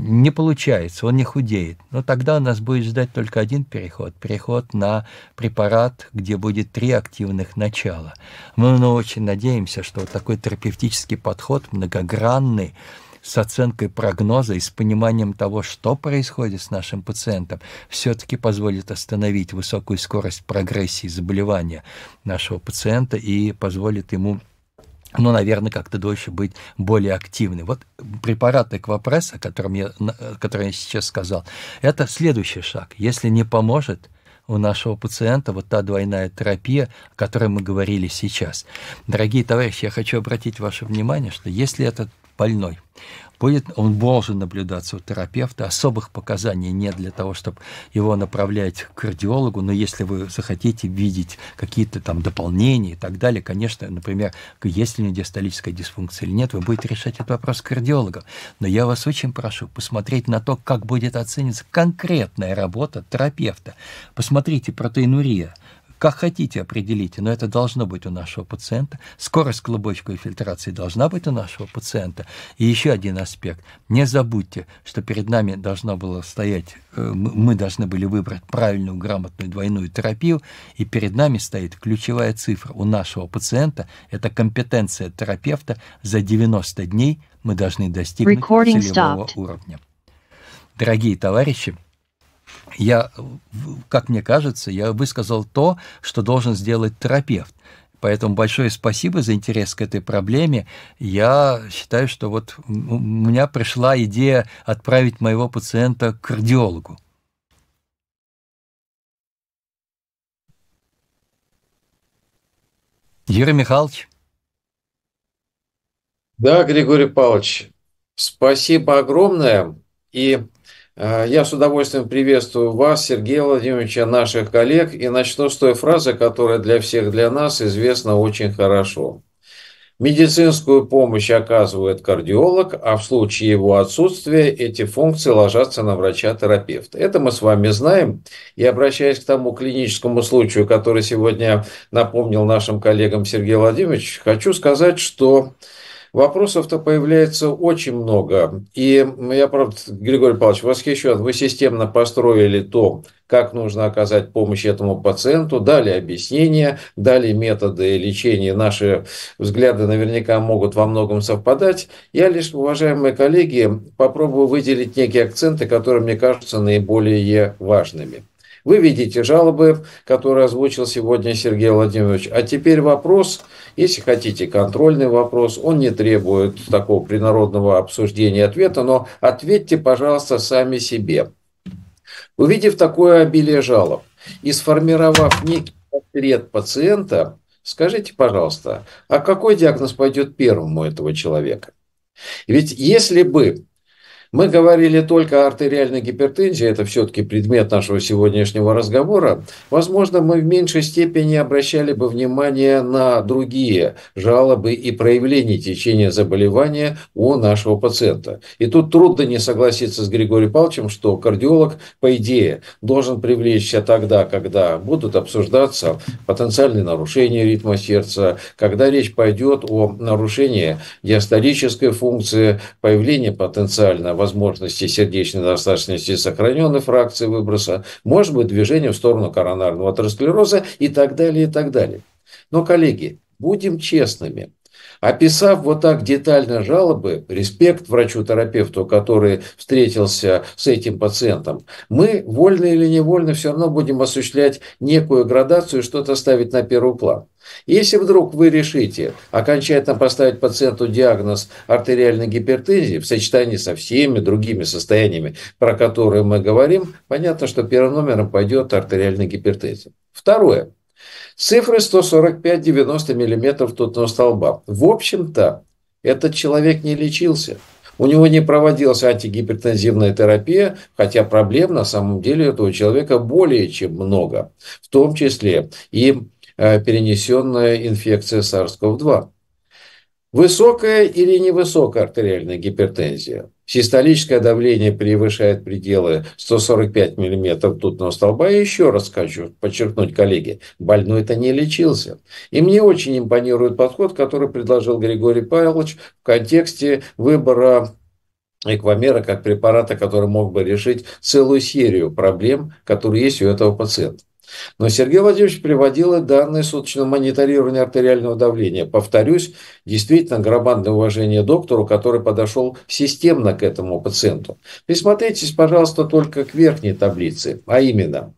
не получается, он не худеет, но ну тогда нас будет ждать только один переход, переход на препарат, где будет три активных начала. Мы ну, очень надеемся, что вот такой терапевтический подход, многогранный, с оценкой прогноза и с пониманием того, что происходит с нашим пациентом, все-таки позволит остановить высокую скорость прогрессии заболевания нашего пациента и позволит ему ну, наверное, как-то дольше быть более активным. Вот препарат Эквапресс, о котором я, который я сейчас сказал, это следующий шаг. Если не поможет, у нашего пациента вот та двойная терапия, о которой мы говорили сейчас. Дорогие товарищи, я хочу обратить ваше внимание, что если этот больной. Будет, он должен наблюдаться у терапевта. Особых показаний нет для того, чтобы его направлять к кардиологу. Но если вы захотите видеть какие-то там дополнения и так далее, конечно, например, есть ли у него диастолическая дисфункция или нет, вы будете решать этот вопрос кардиолога Но я вас очень прошу посмотреть на то, как будет оцениваться конкретная работа терапевта. Посмотрите протеинурия – как хотите, определите, но это должно быть у нашего пациента. Скорость клубочковой фильтрации должна быть у нашего пациента. И еще один аспект. Не забудьте, что перед нами должна была стоять, э, мы должны были выбрать правильную, грамотную двойную терапию, и перед нами стоит ключевая цифра у нашего пациента. Это компетенция терапевта за 90 дней мы должны достигнуть целевого уровня. Дорогие товарищи, я, как мне кажется, я высказал то, что должен сделать терапевт. Поэтому большое спасибо за интерес к этой проблеме. Я считаю, что вот у меня пришла идея отправить моего пациента к кардиологу. Юрий Михайлович. Да, Григорий Павлович, спасибо огромное. И Э, я с удовольствием приветствую вас, Сергея Владимировича, наших коллег, и начну с той фразы, которая для всех, для нас известна очень хорошо. Медицинскую помощь оказывает кардиолог, а в случае его отсутствия эти функции ложатся на врача-терапевта. Это мы с вами знаем. И обращаясь к тому клиническому случаю, который сегодня напомнил нашим коллегам Сергей Владимирович, хочу сказать, что Вопросов-то появляется очень много. И я, правда, Григорий Павлович, восхищен. Вы системно построили то, как нужно оказать помощь этому пациенту, дали объяснения, дали методы лечения. Наши взгляды наверняка могут во многом совпадать. Я лишь, уважаемые коллеги, попробую выделить некие акценты, которые мне кажутся наиболее важными. Вы видите жалобы, которые озвучил сегодня Сергей Владимирович. А теперь вопрос, если хотите, контрольный вопрос. Он не требует такого принародного обсуждения ответа, но ответьте, пожалуйста, сами себе. Увидев такое обилие жалоб и сформировав некий портрет пациента, скажите, пожалуйста, а какой диагноз пойдет первому этого человека? Ведь если бы мы говорили только о артериальной гипертензии, это все-таки предмет нашего сегодняшнего разговора. Возможно, мы в меньшей степени обращали бы внимание на другие жалобы и проявления течения заболевания у нашего пациента. И тут трудно не согласиться с Григорием Павловичем, что кардиолог, по идее, должен привлечься тогда, когда будут обсуждаться потенциальные нарушения ритма сердца, когда речь пойдет о нарушении диастолической функции, появлении потенциального возможности сердечной достаточности сохраненной фракции выброса, может быть движение в сторону коронарного атеросклероза и так далее, и так далее. Но, коллеги, будем честными – Описав вот так детально жалобы, респект врачу-терапевту, который встретился с этим пациентом, мы, вольно или невольно, все равно будем осуществлять некую градацию и что-то ставить на первый план. Если вдруг вы решите окончательно поставить пациенту диагноз артериальной гипертензии в сочетании со всеми другими состояниями, про которые мы говорим, понятно, что первым номером пойдет артериальная гипертензия. Второе. Цифры 145-90 мм тутного столба. В общем-то, этот человек не лечился. У него не проводилась антигипертензивная терапия, хотя проблем на самом деле у этого человека более чем много, в том числе и э, перенесенная инфекция SARS-CoV-2. Высокая или невысокая артериальная гипертензия. Систолическое давление превышает пределы 145 мм тутного столба. И еще раз хочу подчеркнуть, коллеги, больной это не лечился. И мне очень импонирует подход, который предложил Григорий Павлович в контексте выбора эквамера как препарата, который мог бы решить целую серию проблем, которые есть у этого пациента. Но Сергей Владимирович приводил и данные суточного мониторирования артериального давления. Повторюсь, действительно громадное уважение доктору, который подошел системно к этому пациенту. Присмотритесь, пожалуйста, только к верхней таблице, а именно –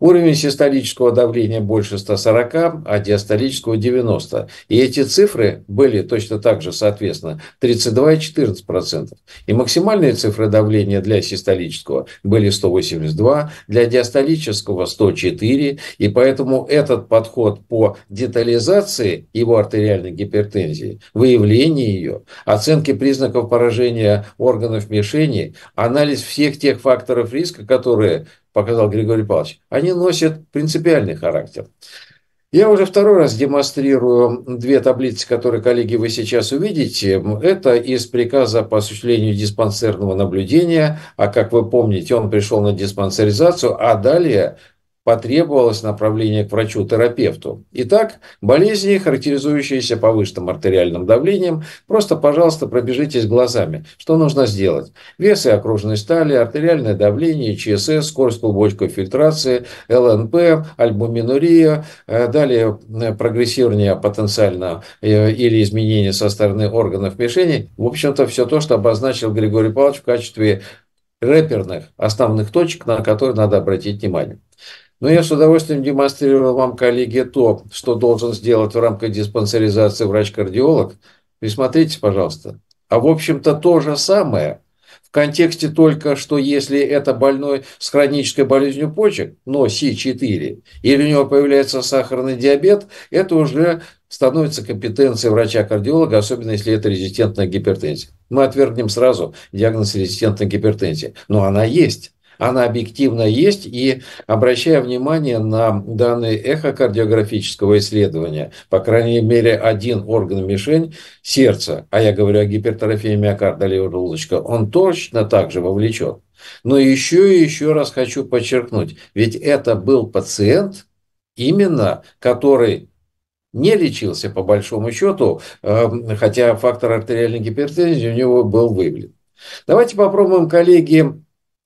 Уровень систолического давления больше 140, а диастолического 90. И эти цифры были точно так же, соответственно, 32 и 14%. И максимальные цифры давления для систолического были 182, для диастолического 104. И поэтому этот подход по детализации его артериальной гипертензии, выявлению ее, оценке признаков поражения органов мишени, анализ всех тех факторов риска, которые показал Григорий Павлович, они носят принципиальный характер. Я уже второй раз демонстрирую две таблицы, которые, коллеги, вы сейчас увидите. Это из приказа по осуществлению диспансерного наблюдения, а как вы помните, он пришел на диспансеризацию, а далее потребовалось направление к врачу-терапевту. Итак, болезни, характеризующиеся повышенным артериальным давлением, просто, пожалуйста, пробежитесь глазами. Что нужно сделать? Вес и окружность стали, артериальное давление, ЧСС, скорость клубочковой фильтрации, ЛНП, альбуминурия, э, далее э, прогрессирование потенциально э, или изменение со стороны органов мишени. В общем-то, все то, что обозначил Григорий Павлович в качестве реперных основных точек, на которые надо обратить внимание. Но я с удовольствием демонстрировал вам, коллеги, то, что должен сделать в рамках диспансеризации врач-кардиолог. Присмотрите, пожалуйста. А в общем-то то же самое в контексте только, что если это больной с хронической болезнью почек, но С4, или у него появляется сахарный диабет, это уже становится компетенцией врача-кардиолога, особенно если это резистентная гипертензия. Мы отвергнем сразу диагноз резистентной гипертензии, но она есть она объективно есть, и обращая внимание на данные эхокардиографического исследования, по крайней мере, один орган-мишень – сердце, а я говорю о гипертрофии миокарда левого желудочка, он точно так же вовлечен. Но еще и еще раз хочу подчеркнуть, ведь это был пациент, именно который не лечился по большому счету, эм, хотя фактор артериальной гипертензии у него был выявлен. Давайте попробуем, коллеги,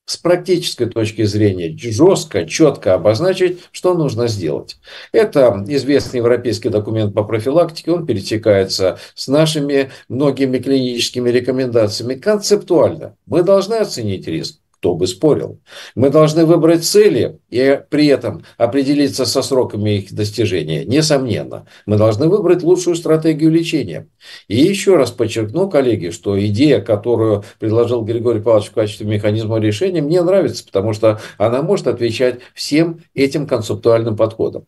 с практической точки зрения жестко, четко обозначить, что нужно сделать. Это известный европейский документ по профилактике, он пересекается с нашими многими клиническими рекомендациями концептуально. Мы должны оценить риск, кто бы спорил. Мы должны выбрать цели и при этом определиться со сроками их достижения. Несомненно, мы должны выбрать лучшую стратегию лечения. И еще раз подчеркну, коллеги, что идея, которую предложил Григорий Павлович в качестве механизма решения, мне нравится, потому что она может отвечать всем этим концептуальным подходам.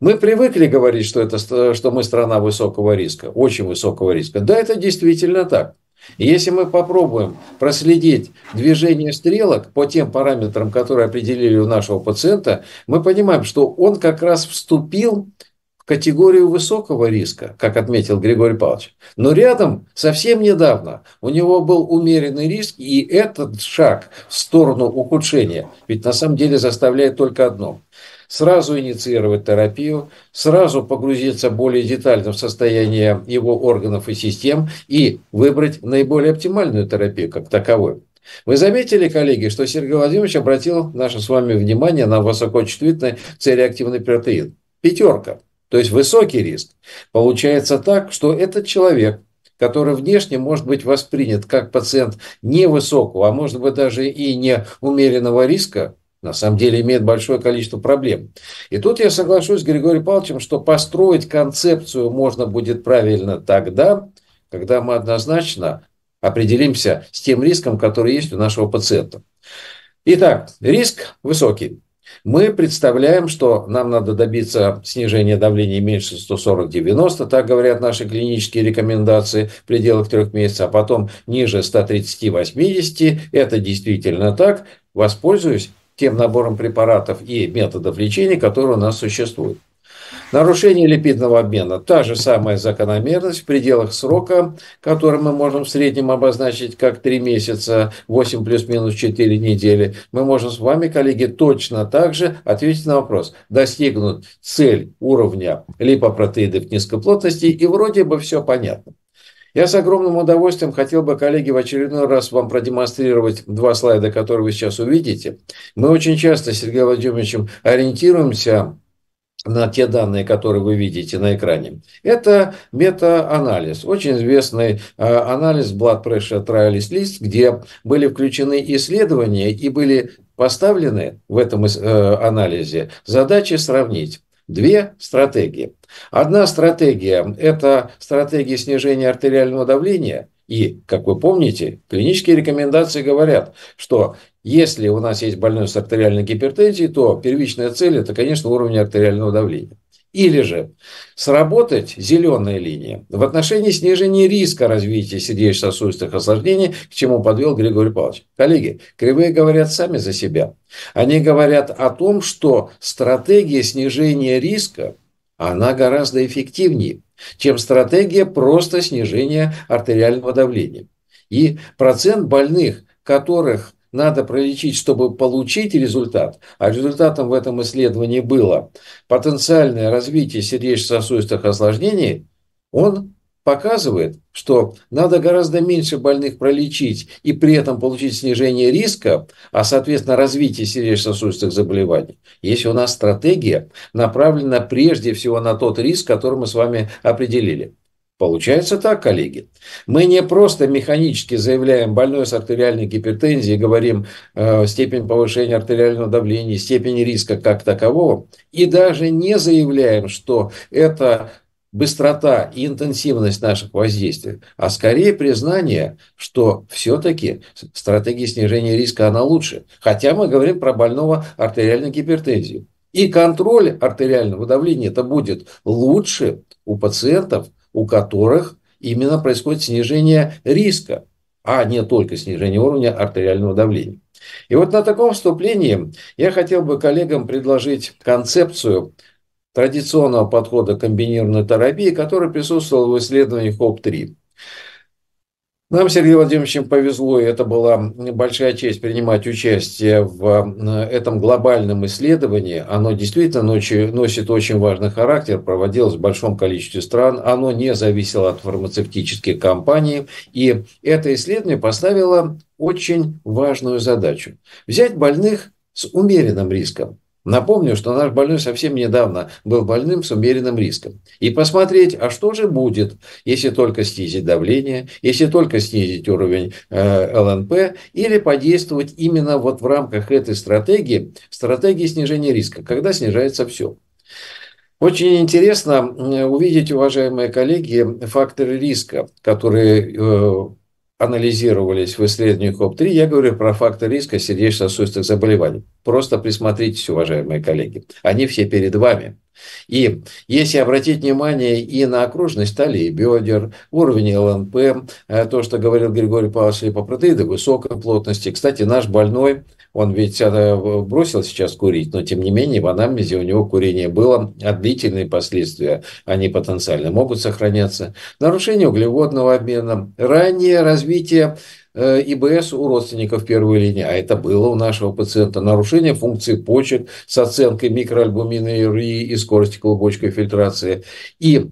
Мы привыкли говорить, что, это, что мы страна высокого риска, очень высокого риска. Да, это действительно так если мы попробуем проследить движение стрелок по тем параметрам, которые определили у нашего пациента, мы понимаем, что он как раз вступил в категорию высокого риска, как отметил Григорий Павлович. Но рядом совсем недавно у него был умеренный риск, и этот шаг в сторону ухудшения ведь на самом деле заставляет только одно – сразу инициировать терапию, сразу погрузиться более детально в состояние его органов и систем и выбрать наиболее оптимальную терапию как таковую. Вы заметили, коллеги, что Сергей Владимирович обратил наше с вами внимание на высокочувствительный цереактивный протеин. Пятерка, то есть высокий риск. Получается так, что этот человек, который внешне может быть воспринят как пациент невысокого, а может быть даже и не умеренного риска, на самом деле имеет большое количество проблем. И тут я соглашусь с Григорием Павловичем, что построить концепцию можно будет правильно тогда, когда мы однозначно определимся с тем риском, который есть у нашего пациента. Итак, риск высокий. Мы представляем, что нам надо добиться снижения давления меньше 140-90, так говорят наши клинические рекомендации в пределах трех месяцев, а потом ниже 130-80, это действительно так. Воспользуюсь тем набором препаратов и методов лечения, которые у нас существуют. Нарушение липидного обмена. Та же самая закономерность в пределах срока, который мы можем в среднем обозначить как 3 месяца, 8 плюс-минус 4 недели. Мы можем с вами, коллеги, точно так же ответить на вопрос. Достигнут цель уровня липопротеидов низкой плотности и вроде бы все понятно. Я с огромным удовольствием хотел бы, коллеги, в очередной раз вам продемонстрировать два слайда, которые вы сейчас увидите. Мы очень часто с Сергеем Владимировичем ориентируемся на те данные, которые вы видите на экране. Это мета-анализ, очень известный э, анализ Blood Pressure Trialist List, где были включены исследования и были поставлены в этом э, анализе задачи сравнить две стратегии. Одна стратегия – это стратегия снижения артериального давления. И, как вы помните, клинические рекомендации говорят, что если у нас есть больной с артериальной гипертензией, то первичная цель – это, конечно, уровень артериального давления. Или же сработать зеленая линия в отношении снижения риска развития сердечно-сосудистых осложнений, к чему подвел Григорий Павлович. Коллеги, кривые говорят сами за себя. Они говорят о том, что стратегия снижения риска, она гораздо эффективнее, чем стратегия просто снижения артериального давления. И процент больных, которых надо пролечить, чтобы получить результат, а результатом в этом исследовании было потенциальное развитие сердечно-сосудистых осложнений, он показывает, что надо гораздо меньше больных пролечить и при этом получить снижение риска, а, соответственно, развитие сердечно-сосудистых заболеваний, если у нас стратегия направлена прежде всего на тот риск, который мы с вами определили. Получается так, коллеги. Мы не просто механически заявляем больной с артериальной гипертензией, говорим э, степень повышения артериального давления, степень риска как такового, и даже не заявляем, что это быстрота и интенсивность наших воздействий, а скорее признание, что все-таки стратегия снижения риска, она лучше. Хотя мы говорим про больного артериальной гипертензии. И контроль артериального давления это будет лучше у пациентов – у которых именно происходит снижение риска, а не только снижение уровня артериального давления. И вот на таком вступлении я хотел бы коллегам предложить концепцию традиционного подхода комбинированной терапии, который присутствовал в исследованиях ХОП-3. Нам Сергей Сергеем Владимировичем повезло, и это была большая честь принимать участие в э, этом глобальном исследовании. Оно действительно носит очень важный характер, проводилось в большом количестве стран, оно не зависело от фармацевтических компаний, и это исследование поставило очень важную задачу – взять больных с умеренным риском – Напомню, что наш больной совсем недавно был больным с умеренным риском. И посмотреть, а что же будет, если только снизить давление, если только снизить уровень э, ЛНП, или подействовать именно вот в рамках этой стратегии, стратегии снижения риска, когда снижается все. Очень интересно увидеть, уважаемые коллеги, факторы риска, которые э, анализировались в исследовании ХОП-3, я говорю про факторы риска сердечно-сосудистых заболеваний. Просто присмотритесь, уважаемые коллеги. Они все перед вами. И если обратить внимание и на окружность талии бедер, уровень ЛНП, э, то, что говорил Григорий Павлович Липопротеида, высокой плотности. Кстати, наш больной, он ведь э, бросил сейчас курить, но тем не менее в анамнезе у него курение было, а длительные последствия, они потенциально могут сохраняться. Нарушение углеводного обмена, раннее развитие Э, ИБС у родственников первой линии, а это было у нашего пациента нарушение функции почек с оценкой микроальбуминурии и скорости клубочковой фильтрации. И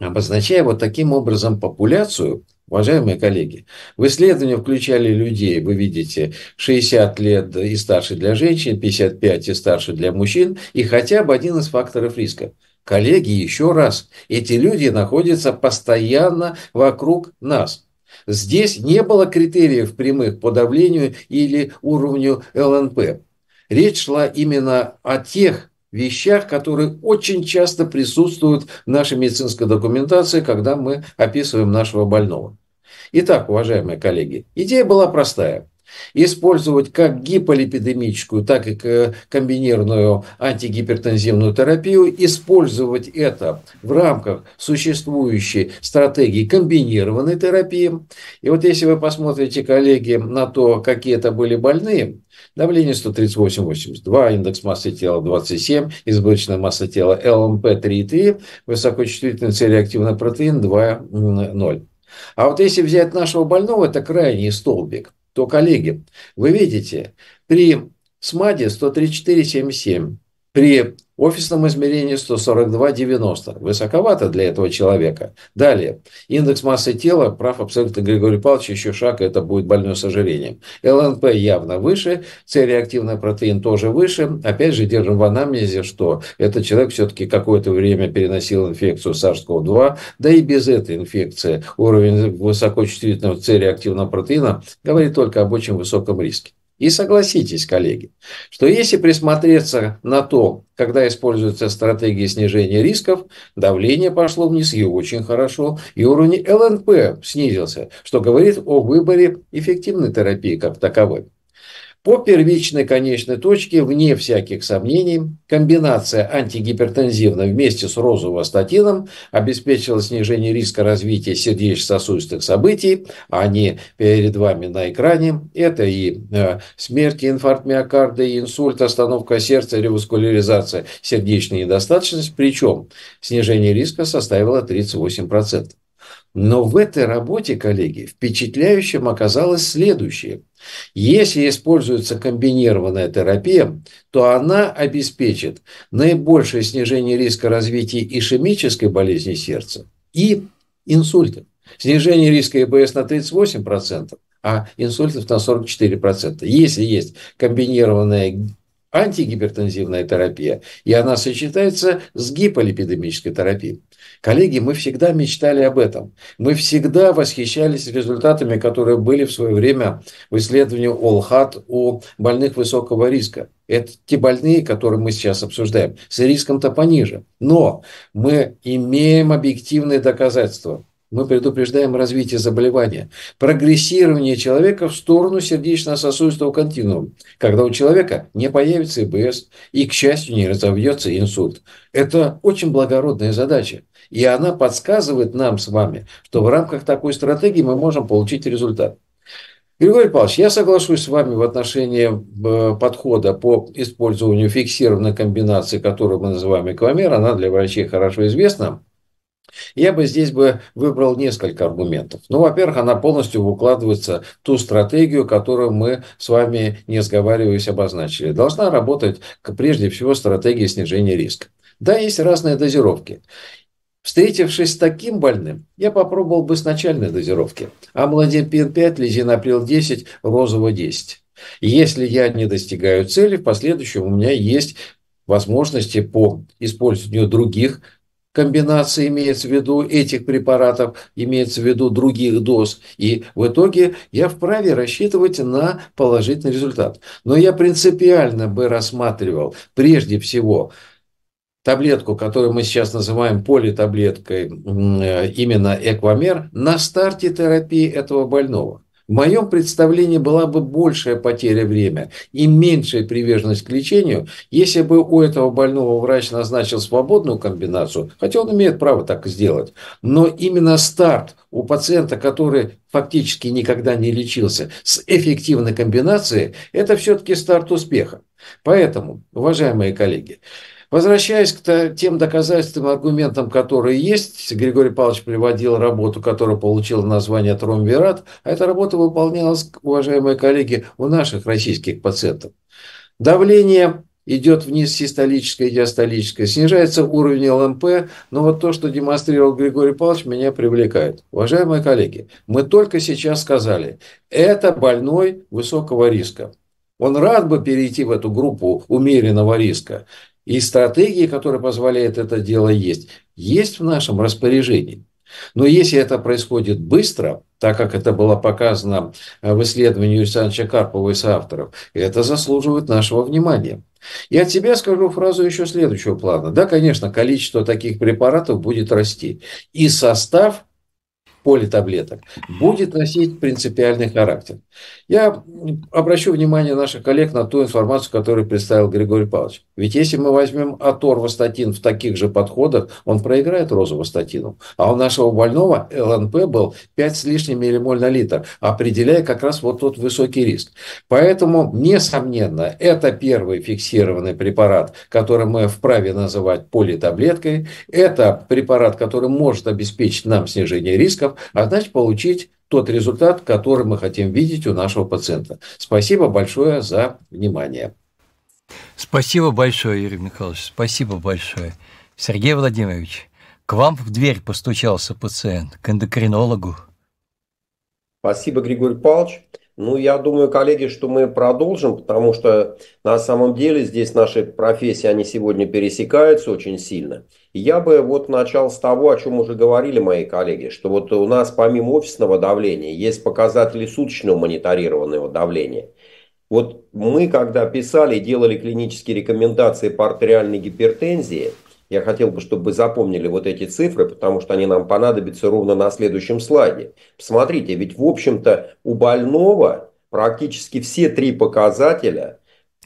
обозначая вот таким образом популяцию, Уважаемые коллеги, в исследование включали людей, вы видите, 60 лет и старше для женщин, 55 и старше для мужчин, и хотя бы один из факторов риска. Коллеги, еще раз, эти люди находятся постоянно вокруг нас. Здесь не было критериев прямых по давлению или уровню ЛНП. Речь шла именно о тех вещах, которые очень часто присутствуют в нашей медицинской документации, когда мы описываем нашего больного. Итак, уважаемые коллеги, идея была простая использовать как гиполипидемическую, так и э, комбинированную антигипертензивную терапию, использовать это в рамках существующей стратегии комбинированной терапии. И вот если вы посмотрите, коллеги, на то, какие это были больные, давление 138-82, индекс массы тела 27, избыточная масса тела ЛМП 3,3, высокочувствительный целеактивный протеин 2,0. А вот если взять нашего больного, это крайний столбик – то, коллеги, вы видите, при СМАДе 134,77 при офисном измерении 142,90. Высоковато для этого человека. Далее. Индекс массы тела, прав абсолютно Григорий Павлович, еще шаг, это будет больное с ожирением. ЛНП явно выше, С-реактивный протеин тоже выше. Опять же, держим в анамнезе, что этот человек все-таки какое-то время переносил инфекцию SARS-CoV-2, да и без этой инфекции уровень высокочувствительного С-реактивного протеина говорит только об очень высоком риске. И согласитесь, коллеги, что если присмотреться на то, когда используются стратегии снижения рисков, давление пошло вниз и очень хорошо, и уровень ЛНП снизился, что говорит о выборе эффективной терапии как таковой. По первичной конечной точке, вне всяких сомнений, комбинация антигипертензивной вместе с розовостатином обеспечила снижение риска развития сердечно-сосудистых событий, они а перед вами на экране. Это и э, смерть, инфаркт миокарда, и инсульт, остановка сердца, реваскуляризация, сердечная недостаточность. Причем снижение риска составило 38%. Но в этой работе, коллеги, впечатляющим оказалось следующее. Если используется комбинированная терапия, то она обеспечит наибольшее снижение риска развития ишемической болезни сердца и инсульта. Снижение риска ИБС на 38%, а инсультов на 44%. Если есть комбинированная антигипертензивная терапия, и она сочетается с гиполипидемической терапией. Коллеги, мы всегда мечтали об этом. Мы всегда восхищались результатами, которые были в свое время в исследовании ОЛХАТ у больных высокого риска. Это те больные, которые мы сейчас обсуждаем, с риском-то пониже. Но мы имеем объективные доказательства. Мы предупреждаем развитие заболевания, прогрессирование человека в сторону сердечно-сосудистого континуума, когда у человека не появится ИБС и, к счастью, не разовьется инсульт. Это очень благородная задача. И она подсказывает нам с вами, что в рамках такой стратегии мы можем получить результат. Григорий Павлович, я соглашусь с вами в отношении э, подхода по использованию фиксированной комбинации, которую мы называем эквамер, она для врачей хорошо известна. Я бы здесь бы выбрал несколько аргументов. Ну, во-первых, она полностью укладывается в ту стратегию, которую мы с вами, не сговариваясь, обозначили. Должна работать прежде всего стратегия снижения риска. Да, есть разные дозировки. Встретившись с таким больным, я попробовал бы с начальной дозировки. пин 5, лизинаприл 10, розово 10. Если я не достигаю цели, в последующем у меня есть возможности по использованию других комбинаций, имеется в виду этих препаратов, имеется в виду других доз. И в итоге я вправе рассчитывать на положительный результат. Но я принципиально бы рассматривал прежде всего – таблетку, которую мы сейчас называем политаблеткой, э, именно эквамер, на старте терапии этого больного. В моем представлении была бы большая потеря времени и меньшая приверженность к лечению, если бы у этого больного врач назначил свободную комбинацию, хотя он имеет право так сделать, но именно старт у пациента, который фактически никогда не лечился, с эффективной комбинацией, это все-таки старт успеха. Поэтому, уважаемые коллеги, Возвращаясь к тем доказательствам аргументам, которые есть, Григорий Павлович приводил работу, которая получила название «Тромвират», а эта работа выполнялась, уважаемые коллеги, у наших российских пациентов. Давление идет вниз систолическое и диастолическое, снижается уровень ЛМП, но вот то, что демонстрировал Григорий Павлович, меня привлекает. Уважаемые коллеги, мы только сейчас сказали, это больной высокого риска. Он рад бы перейти в эту группу умеренного риска и стратегии, которые позволяют это дело есть, есть в нашем распоряжении. Но если это происходит быстро, так как это было показано э, в исследовании Александра Карпова и соавторов, это заслуживает нашего внимания. И от себя скажу фразу еще следующего плана. Да, конечно, количество таких препаратов будет расти. И состав поле таблеток, будет носить принципиальный характер. Я обращу внимание наших коллег на ту информацию, которую представил Григорий Павлович. Ведь если мы возьмем аторвастатин в таких же подходах, он проиграет розовастатину, А у нашего больного ЛНП был 5 с лишним миллимоль на литр, определяя как раз вот тот высокий риск. Поэтому, несомненно, это первый фиксированный препарат, который мы вправе называть политаблеткой. Это препарат, который может обеспечить нам снижение рисков, результат, а значит получить тот результат, который мы хотим видеть у нашего пациента. Спасибо большое за внимание. Спасибо большое, Юрий Михайлович. Спасибо большое. Сергей Владимирович, к вам в дверь постучался пациент, к эндокринологу. Спасибо, Григорий Павлович. Ну, я думаю, коллеги, что мы продолжим, потому что на самом деле здесь наши профессии, они сегодня пересекаются очень сильно. Я бы вот начал с того, о чем уже говорили мои коллеги, что вот у нас помимо офисного давления есть показатели суточного мониторированного давления. Вот мы, когда писали и делали клинические рекомендации по артериальной гипертензии – я хотел бы, чтобы вы запомнили вот эти цифры, потому что они нам понадобятся ровно на следующем слайде. Посмотрите, ведь в общем-то у больного практически все три показателя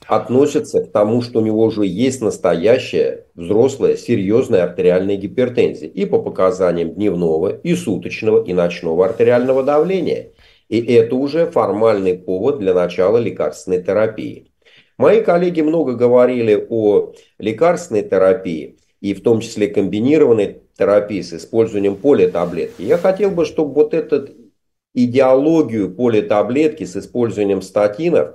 относятся к тому, что у него уже есть настоящая взрослая серьезная артериальная гипертензия и по показаниям дневного, и суточного, и ночного артериального давления. И это уже формальный повод для начала лекарственной терапии. Мои коллеги много говорили о лекарственной терапии и в том числе комбинированной терапии с использованием политаблетки. Я хотел бы, чтобы вот эту идеологию политаблетки с использованием статинов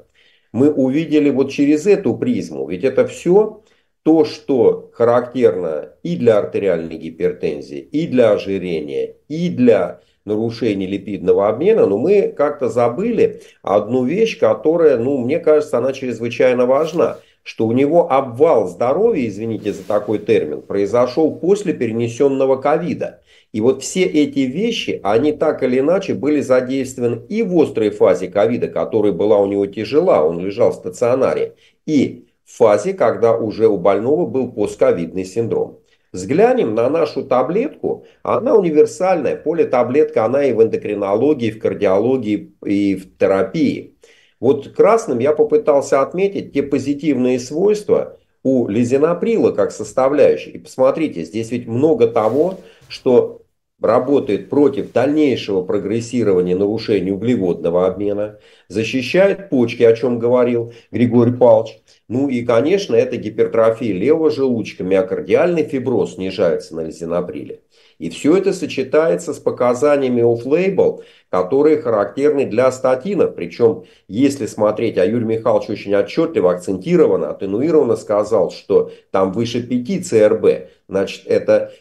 мы увидели вот через эту призму. Ведь это все то, что характерно и для артериальной гипертензии, и для ожирения, и для нарушений липидного обмена, но мы как-то забыли одну вещь, которая, ну, мне кажется, она чрезвычайно важна что у него обвал здоровья, извините за такой термин, произошел после перенесенного ковида. И вот все эти вещи, они так или иначе были задействованы и в острой фазе ковида, которая была у него тяжела, он лежал в стационаре, и в фазе, когда уже у больного был постковидный синдром. Взглянем на нашу таблетку, она универсальная, поле таблетка, она и в эндокринологии, и в кардиологии, и в терапии. Вот красным я попытался отметить те позитивные свойства у лизинаприла как составляющей. И посмотрите, здесь ведь много того, что работает против дальнейшего прогрессирования нарушений углеводного обмена, защищает почки, о чем говорил Григорий Павлович. Ну и, конечно, это гипертрофия левого желудочка, миокардиальный фиброз снижается на лизинаприле. И все это сочетается с показаниями оффлейбл, которые характерны для статинов. Причем, если смотреть, а Юрий Михайлович очень отчетливо, акцентированно, атенуированно сказал, что там выше 5 ЦРБ, значит, это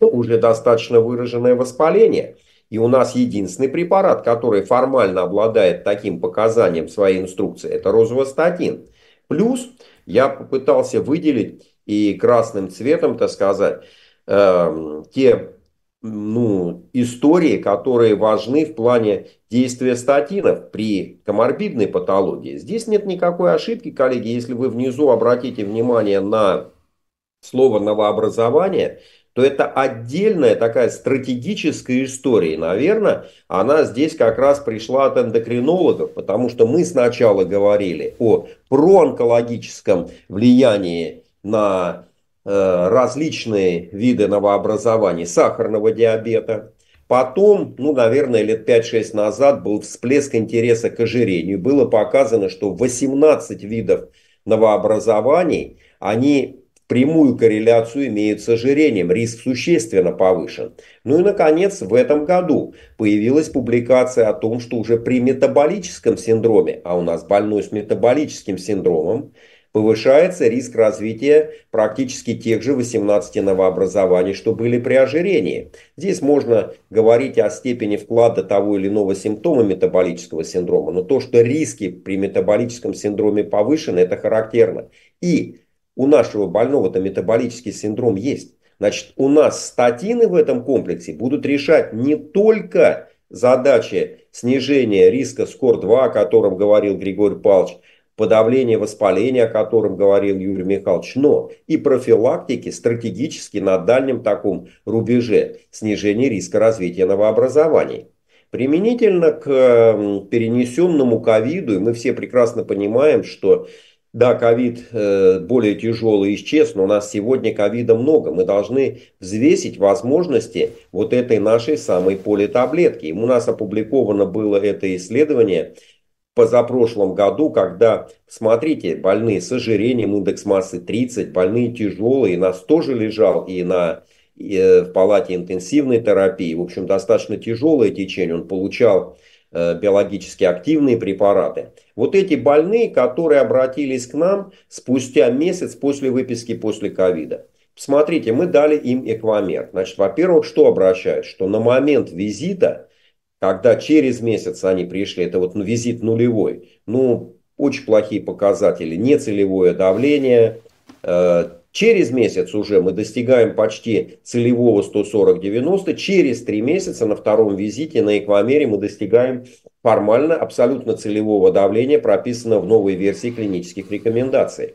уже достаточно выраженное воспаление. И у нас единственный препарат, который формально обладает таким показанием своей инструкции, это розовостатин. Плюс я попытался выделить и красным цветом, так сказать, Эм, те ну, истории, которые важны в плане действия статинов при коморбидной патологии. Здесь нет никакой ошибки, коллеги. Если вы внизу обратите внимание на слово новообразование, то это отдельная такая стратегическая история. наверное, она здесь как раз пришла от эндокринологов, потому что мы сначала говорили о проонкологическом влиянии на Э, различные виды новообразований сахарного диабета. Потом, ну, наверное, лет 5-6 назад был всплеск интереса к ожирению. Было показано, что 18 видов новообразований, они прямую корреляцию имеют с ожирением, риск существенно повышен. Ну и, наконец, в этом году появилась публикация о том, что уже при метаболическом синдроме, а у нас больной с метаболическим синдромом, повышается риск развития практически тех же 18 новообразований, что были при ожирении. Здесь можно говорить о степени вклада того или иного симптома метаболического синдрома, но то, что риски при метаболическом синдроме повышены, это характерно. И у нашего больного-то метаболический синдром есть. Значит, у нас статины в этом комплексе будут решать не только задачи снижения риска СКОР-2, о котором говорил Григорий Павлович, подавление воспаления, о котором говорил Юрий Михайлович, но и профилактики стратегически на дальнем таком рубеже снижения риска развития новообразований. Применительно к перенесенному ковиду, и мы все прекрасно понимаем, что да, ковид э, более тяжелый исчез, но у нас сегодня ковида много. Мы должны взвесить возможности вот этой нашей самой политаблетки. И у нас опубликовано было это исследование позапрошлом году, когда, смотрите, больные с ожирением, индекс массы 30, больные тяжелые, нас тоже лежал и на и э, в палате интенсивной терапии, в общем, достаточно тяжелое течение, он получал э, биологически активные препараты. Вот эти больные, которые обратились к нам спустя месяц после выписки после ковида. Смотрите, мы дали им эквамер. Значит, во-первых, что обращают? Что на момент визита когда через месяц они пришли, это вот ну, визит нулевой. Ну, очень плохие показатели, нецелевое давление. Э, через месяц уже мы достигаем почти целевого 140-90. Через три месяца на втором визите на Эквамере мы достигаем формально абсолютно целевого давления, прописанного в новой версии клинических рекомендаций.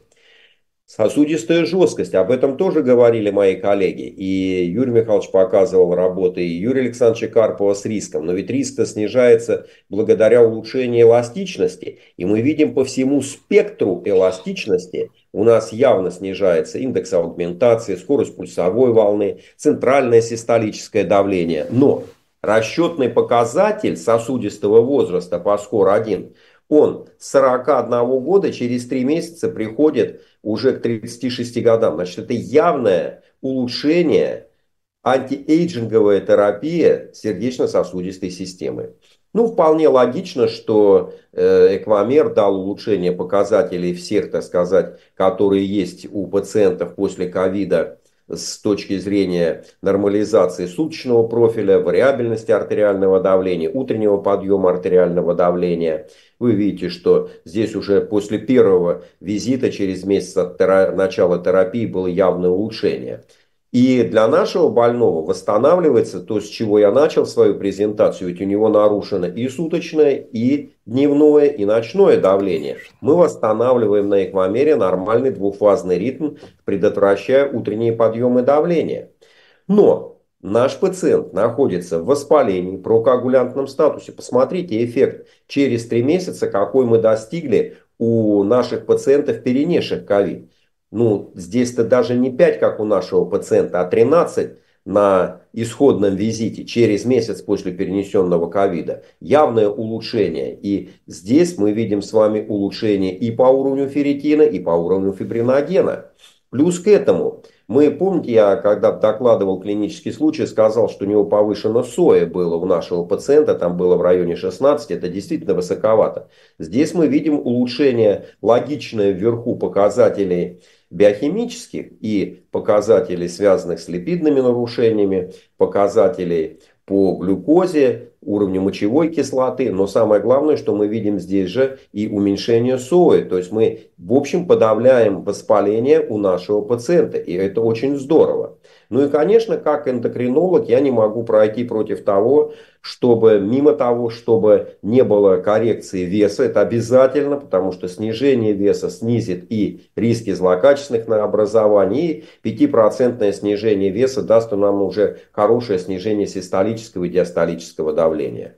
Сосудистая жесткость, об этом тоже говорили мои коллеги. И Юрий Михайлович показывал работы, и Юрий Александрович Карпова с риском. Но ведь риск-то снижается благодаря улучшению эластичности. И мы видим по всему спектру эластичности, у нас явно снижается индекс аугментации, скорость пульсовой волны, центральное систолическое давление. Но расчетный показатель сосудистого возраста по скор 1 он с 41 года через 3 месяца приходит уже к 36 годам. Значит, это явное улучшение антиэйджинговая терапия сердечно-сосудистой системы. Ну, вполне логично, что э, Эквамер дал улучшение показателей всех, так сказать, которые есть у пациентов после ковида с точки зрения нормализации суточного профиля, вариабельности артериального давления, утреннего подъема артериального давления. Вы видите, что здесь уже после первого визита через месяц от тера- начала терапии было явное улучшение. И для нашего больного восстанавливается то, с чего я начал свою презентацию, ведь у него нарушено и суточное, и дневное, и ночное давление. Мы восстанавливаем на эквамере нормальный двухфазный ритм, предотвращая утренние подъемы давления. Но наш пациент находится в воспалении, прокоагулянтном статусе. Посмотрите эффект через три месяца, какой мы достигли у наших пациентов, перенесших ковид. Ну, здесь-то даже не 5, как у нашего пациента, а 13 на исходном визите через месяц после перенесенного ковида. Явное улучшение. И здесь мы видим с вами улучшение и по уровню ферритина, и по уровню фибриногена. Плюс к этому мы, помните, я когда докладывал клинический случай, сказал, что у него повышено соя было у нашего пациента, там было в районе 16, это действительно высоковато. Здесь мы видим улучшение логичное вверху показателей биохимических и показателей, связанных с липидными нарушениями, показателей по глюкозе, уровню мочевой кислоты, но самое главное, что мы видим здесь же и уменьшение сои, то есть мы в общем подавляем воспаление у нашего пациента, и это очень здорово. Ну и, конечно, как эндокринолог я не могу пройти против того, чтобы мимо того, чтобы не было коррекции веса, это обязательно, потому что снижение веса снизит и риски злокачественных образований, и 5% снижение веса даст нам уже хорошее снижение систолического и диастолического давления.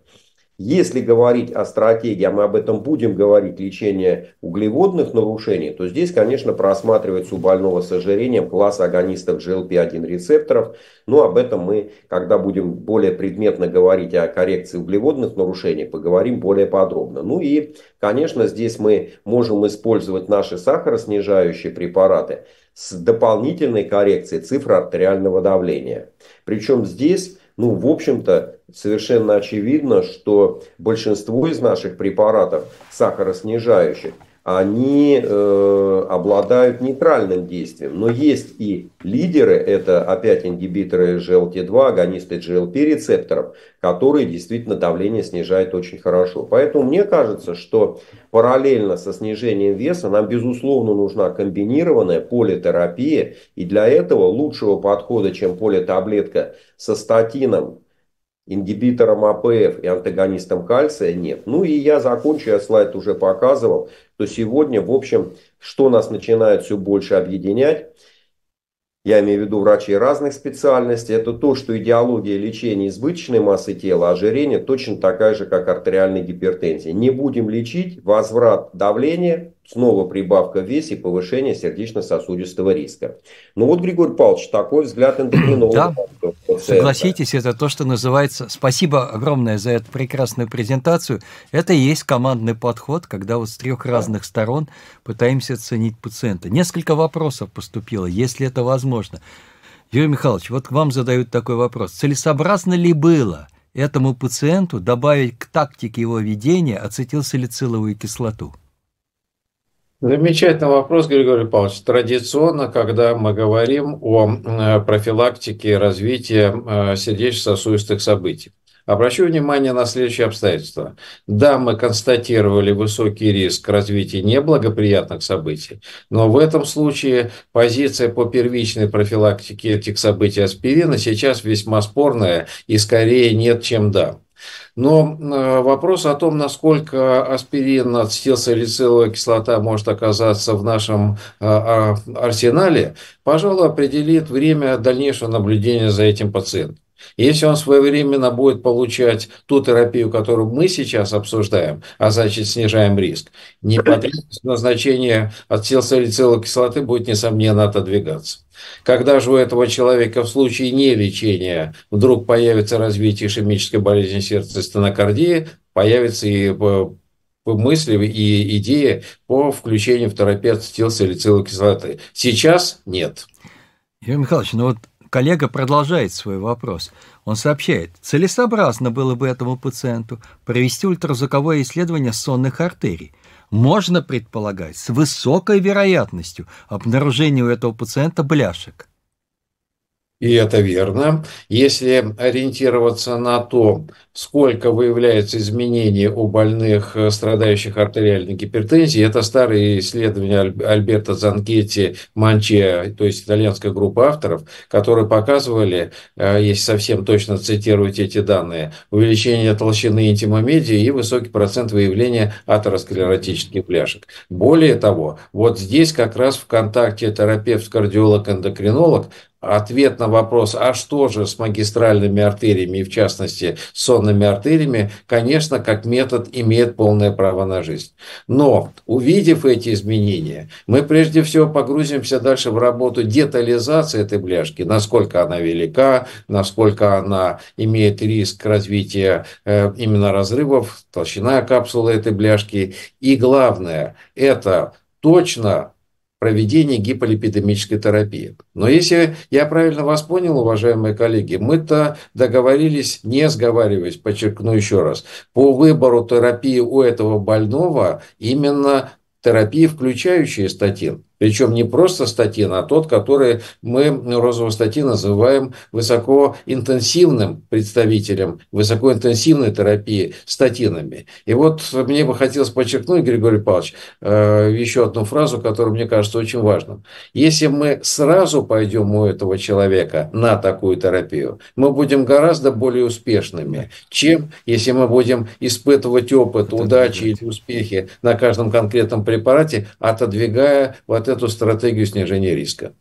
Если говорить о стратегии, а мы об этом будем говорить, лечение углеводных нарушений, то здесь, конечно, просматривается у больного с ожирением класс агонистов GLP-1 рецепторов. Но об этом мы, когда будем более предметно говорить о коррекции углеводных нарушений, поговорим более подробно. Ну и, конечно, здесь мы можем использовать наши сахароснижающие препараты с дополнительной коррекцией цифр артериального давления. Причем здесь ну, в общем-то, совершенно очевидно, что большинство из наших препаратов сахароснижающих они э, обладают нейтральным действием. Но есть и лидеры, это опять ингибиторы GLT2, агонисты GLP рецепторов, которые действительно давление снижают очень хорошо. Поэтому мне кажется, что параллельно со снижением веса нам безусловно нужна комбинированная политерапия. И для этого лучшего подхода, чем политаблетка со статином, Ингибитором АПФ и антагонистом кальция нет. Ну и я закончу, я слайд уже показывал, То сегодня, в общем, что нас начинает все больше объединять, я имею в виду врачей разных специальностей, это то, что идеология лечения избыточной массы тела, ожирения точно такая же, как артериальной гипертензии. Не будем лечить, возврат давления, снова прибавка в весе и повышение сердечно-сосудистого риска. Ну вот, Григорий Павлович, такой взгляд эндокринолога. Да. Согласитесь, это то, что называется... Спасибо огромное за эту прекрасную презентацию. Это и есть командный подход, когда вот с трех да. разных сторон пытаемся оценить пациента. Несколько вопросов поступило, если это возможно. Юрий Михайлович, вот к вам задают такой вопрос. Целесообразно ли было этому пациенту добавить к тактике его ведения ацетилсалициловую кислоту? Замечательный вопрос, Григорий Павлович. Традиционно, когда мы говорим о э, профилактике развития э, сердечно-сосудистых событий, Обращу внимание на следующие обстоятельства. Да, мы констатировали высокий риск развития неблагоприятных событий, но в этом случае позиция по первичной профилактике этих событий аспирина сейчас весьма спорная и скорее нет, чем да. Но э, вопрос о том, насколько аспирин, ацетилсалициловая кислота может оказаться в нашем э, а, арсенале, пожалуй, определит время дальнейшего наблюдения за этим пациентом. Если он своевременно будет получать ту терапию, которую мы сейчас обсуждаем, а значит снижаем риск, непотребность назначения ацетилсалициловой кислоты будет, несомненно, отодвигаться. Когда же у этого человека в случае не лечения вдруг появится развитие ишемической болезни сердца и стенокардии, появится и э, мысли и идеи по включению в терапию ацетилсалициловой кислоты. Сейчас нет. Юрий Михайлович, ну вот коллега продолжает свой вопрос. Он сообщает, целесообразно было бы этому пациенту провести ультразвуковое исследование сонных артерий. Можно предполагать с высокой вероятностью обнаружение у этого пациента бляшек. И это верно. Если ориентироваться на то, сколько выявляется изменений у больных, э, страдающих артериальной гипертензией, это старые исследования Альберта Занкетти Манче, то есть итальянской группы авторов, которые показывали, э, если совсем точно цитировать эти данные, увеличение толщины интимомедии и высокий процент выявления атеросклеротических пляшек. Более того, вот здесь как раз в контакте терапевт-кардиолог-эндокринолог ответ на вопрос, а что же с магистральными артериями, и в частности с сонными артериями, конечно, как метод имеет полное право на жизнь. Но, увидев эти изменения, мы прежде всего погрузимся дальше в работу детализации этой бляшки, насколько она велика, насколько она имеет риск развития э, именно разрывов, толщина капсулы этой бляшки. И главное, это точно проведения гиполипидемической терапии. Но если я правильно вас понял, уважаемые коллеги, мы-то договорились, не сговариваясь, подчеркну еще раз, по выбору терапии у этого больного именно терапии, включающие статин. Причем не просто статин, а тот, который мы розового стати называем высокоинтенсивным представителем высокоинтенсивной терапии статинами. И вот мне бы хотелось подчеркнуть, Григорий Павлович, э, еще одну фразу, которая мне кажется очень важным. Если мы сразу пойдем у этого человека на такую терапию, мы будем гораздо более успешными, чем если мы будем испытывать опыт, удачи и успехи на каждом конкретном препарате, отодвигая вот эту стратегию снижения риска.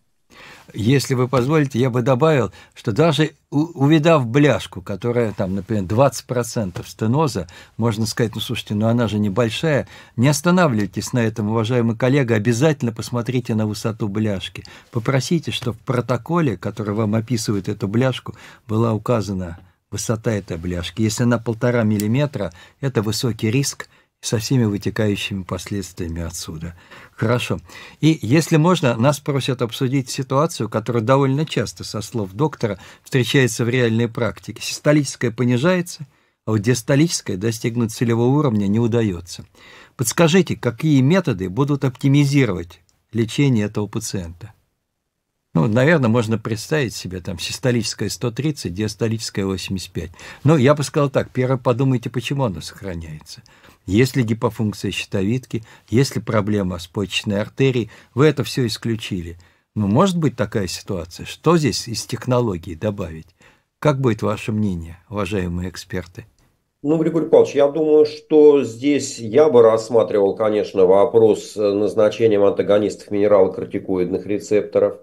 Если вы позволите, я бы добавил, что даже увидав бляшку, которая там, например, 20% стеноза, можно сказать, ну слушайте, ну она же небольшая, не останавливайтесь на этом, уважаемый коллега, обязательно посмотрите на высоту бляшки. Попросите, чтобы в протоколе, который вам описывает эту бляшку, была указана высота этой бляшки. Если она полтора миллиметра, это высокий риск со всеми вытекающими последствиями отсюда. Хорошо. И, если можно, нас просят обсудить ситуацию, которая довольно часто, со слов доктора, встречается в реальной практике. Систолическая понижается, а вот диастолическая достигнуть целевого уровня не удается. Подскажите, какие методы будут оптимизировать лечение этого пациента? Ну, наверное, можно представить себе там систолическая 130, диастолическая 85. Но ну, я бы сказал так, первое подумайте, почему оно сохраняется – если гипофункция щитовидки, если проблема с почечной артерией, вы это все исключили. Но ну, может быть такая ситуация? Что здесь из технологий добавить? Как будет ваше мнение, уважаемые эксперты? Ну, Григорий Павлович, я думаю, что здесь я бы рассматривал, конечно, вопрос с э, назначением антагонистов минералокортикоидных рецепторов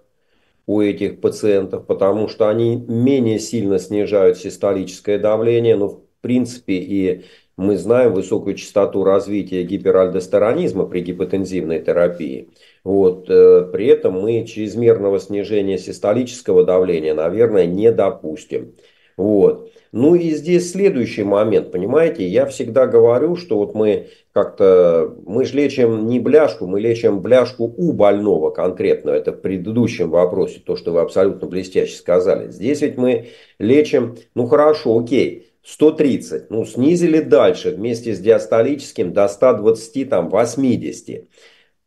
у этих пациентов, потому что они менее сильно снижают систолическое давление, но ну, в принципе и мы знаем высокую частоту развития гиперальдостеронизма при гипотензивной терапии. Вот. Э, при этом мы чрезмерного снижения систолического давления, наверное, не допустим. Вот. Ну и здесь следующий момент, понимаете, я всегда говорю, что вот мы как-то, мы же лечим не бляшку, мы лечим бляшку у больного конкретно, это в предыдущем вопросе, то, что вы абсолютно блестяще сказали. Здесь ведь мы лечим, ну хорошо, окей, 130. Ну, снизили дальше вместе с диастолическим до 120, там, 80.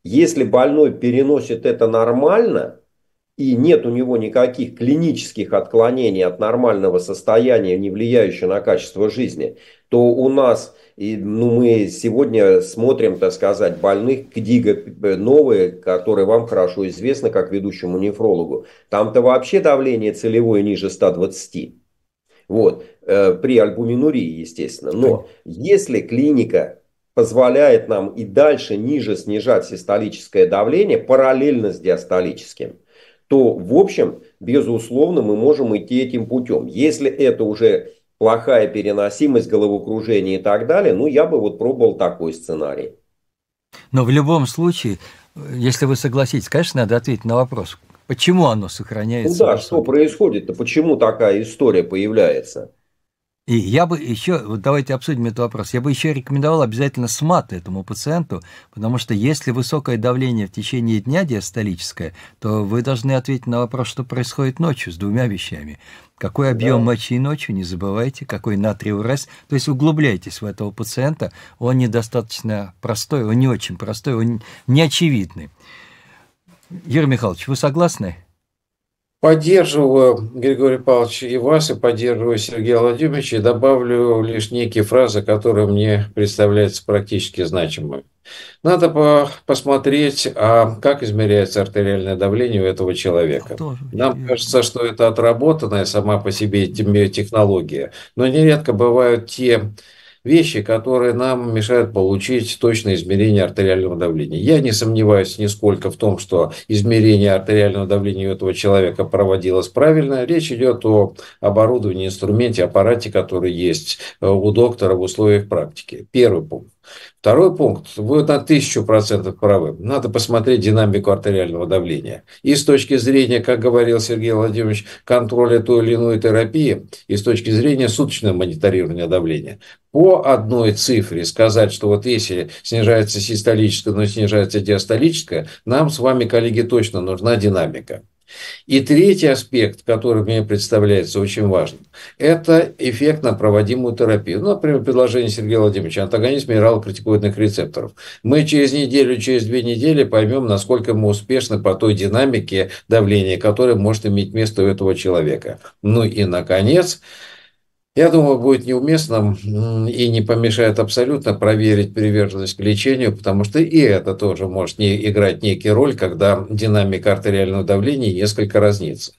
Если больной переносит это нормально, и нет у него никаких клинических отклонений от нормального состояния, не влияющих на качество жизни, то у нас, и, ну, мы сегодня смотрим, так сказать, больных КДИГа э, новые, которые вам хорошо известны как ведущему нефрологу. Там-то вообще давление целевое ниже 120. Вот. Э, при альбуминурии, естественно. Но если клиника позволяет нам и дальше ниже снижать систолическое давление параллельно с диастолическим, то, в общем, безусловно, мы можем идти этим путем. Если это уже плохая переносимость, головокружение и так далее, ну, я бы вот пробовал такой сценарий. Но в любом случае, э, если вы согласитесь, конечно, надо ответить на вопрос, Почему оно сохраняется? Ну да, что происходит-то? Почему такая история появляется? И я бы еще, вот давайте обсудим этот вопрос, я бы еще рекомендовал обязательно смат этому пациенту, потому что если высокое давление в течение дня диастолическое, то вы должны ответить на вопрос, что происходит ночью с двумя вещами. Какой объем да. мочи ночью, не забывайте, какой натрий урез. То есть углубляйтесь в этого пациента, он недостаточно простой, он не очень простой, он не очевидный. Юрий Михайлович, вы согласны? Поддерживаю, Григорий Павлович, и вас, и поддерживаю Сергея Владимировича, и добавлю лишь некие фразы, которые мне представляются практически значимыми. Надо по посмотреть, а как измеряется артериальное давление у этого человека. Нам кажется, что это отработанная сама по себе технология, но нередко бывают те вещи, которые нам мешают получить точное измерение артериального давления. Я не сомневаюсь нисколько в том, что измерение артериального давления у этого человека проводилось правильно. Речь идет о оборудовании, инструменте, аппарате, который есть э, у доктора в условиях практики. Первый пункт. Второй пункт. Вы на тысячу процентов правы. Надо посмотреть динамику артериального давления. И с точки зрения, как говорил Сергей Владимирович, контроля той или иной терапии, и с точки зрения суточного мониторирования давления. По одной цифре сказать, что вот если снижается систолическое, но снижается диастолическое, нам с вами, коллеги, точно нужна динамика. И третий аспект, который мне представляется очень важным, это эффектно проводимую терапию. Ну, например, предложение Сергея Владимировича, антагонист минералокортикоидных рецепторов. Мы через неделю, через две недели поймем, насколько мы успешны по той динамике давления, которая может иметь место у этого человека. Ну и, наконец, я думаю, будет неуместным и не помешает абсолютно проверить приверженность к лечению, потому что и это тоже может не играть некий роль, когда динамика артериального давления несколько разнится.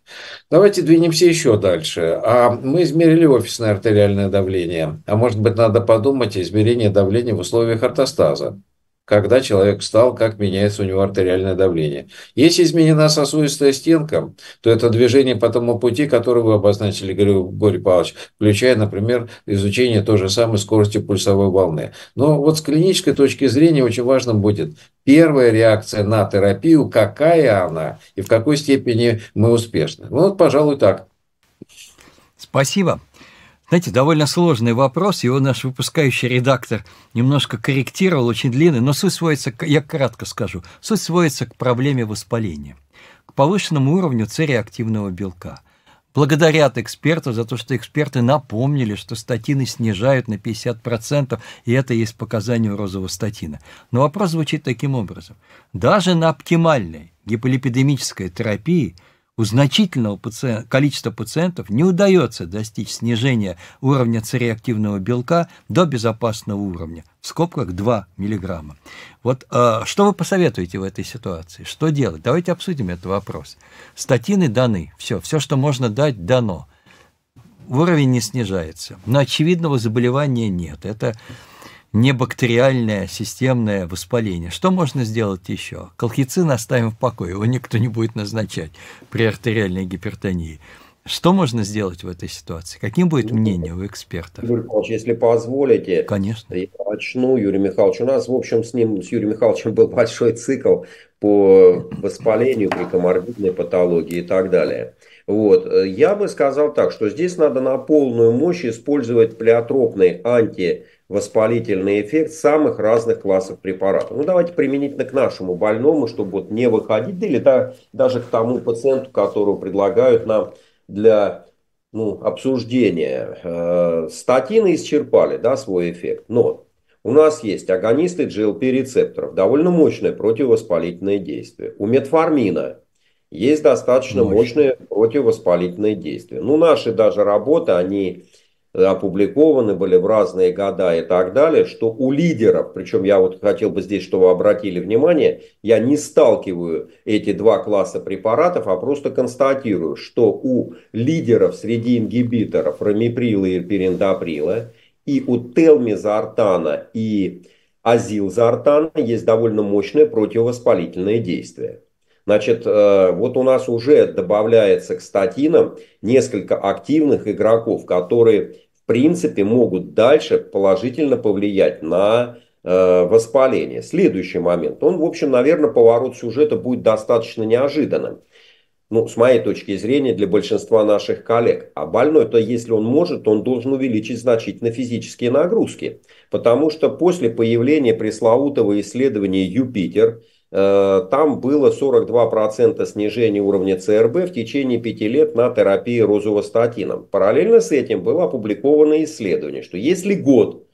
Давайте двинемся еще дальше. А мы измерили офисное артериальное давление. А может быть, надо подумать о измерении давления в условиях ортостаза когда человек встал, как меняется у него артериальное давление. Если изменена сосудистая стенка, то это движение по тому пути, который вы обозначили, Григорий Павлович, включая, например, изучение той же самой скорости пульсовой волны. Но вот с клинической точки зрения очень важным будет первая реакция на терапию, какая она и в какой степени мы успешны. Ну, вот, пожалуй, так. Спасибо. Знаете, довольно сложный вопрос, его наш выпускающий редактор немножко корректировал, очень длинный, но суть сводится, я кратко скажу, суть сводится к проблеме воспаления, к повышенному уровню цереактивного белка. Благодарят экспертов за то, что эксперты напомнили, что статины снижают на 50%, и это есть показание розового статина. Но вопрос звучит таким образом. Даже на оптимальной гиполипидемической терапии – у значительного пациент, количества пациентов не удается достичь снижения уровня цереактивного белка до безопасного уровня, в скобках 2 мг. Вот э, что вы посоветуете в этой ситуации? Что делать? Давайте обсудим этот вопрос. Статины даны, все, все, что можно дать, дано. Уровень не снижается, но очевидного заболевания нет. Это небактериальное системное воспаление. Что можно сделать еще? Колхицин оставим в покое, его никто не будет назначать при артериальной гипертонии. Что можно сделать в этой ситуации? Каким будет мнение у эксперта? Юрий Михайлович, если позволите, Конечно. я начну, Юрий Михайлович. У нас, в общем, с ним, с Юрием Михайловичем был большой цикл по воспалению при коморбидной патологии и так далее. Вот. Я бы сказал так, что здесь надо на полную мощь использовать плеотропные анти воспалительный эффект самых разных классов препаратов. Ну, давайте применительно к нашему больному, чтобы вот не выходить, или да, даже к тому пациенту, которого предлагают нам для ну, обсуждения. Э, статины исчерпали да, свой эффект, но у нас есть агонисты GLP-рецепторов, довольно мощное противовоспалительное действие. У метформина есть достаточно мощное противовоспалительное действие. Ну, наши даже работы, они опубликованы были в разные года и так далее, что у лидеров, причем я вот хотел бы здесь, чтобы вы обратили внимание, я не сталкиваю эти два класса препаратов, а просто констатирую, что у лидеров среди ингибиторов рамиприла и перендаприла и у телмизартана и азилзартана есть довольно мощное противовоспалительное действие. Значит, э, вот у нас уже добавляется к статинам несколько активных игроков, которые принципе могут дальше положительно повлиять на э, воспаление. Следующий момент. Он, в общем, наверное, поворот сюжета будет достаточно неожиданным. Ну, с моей точки зрения, для большинства наших коллег. А больной, то если он может, он должен увеличить значительно физические нагрузки. Потому что после появления пресловутого исследования Юпитер – Э, там было 42% снижения уровня ЦРБ в течение 5 лет на терапии розовостатином. Параллельно с этим было опубликовано исследование, что если год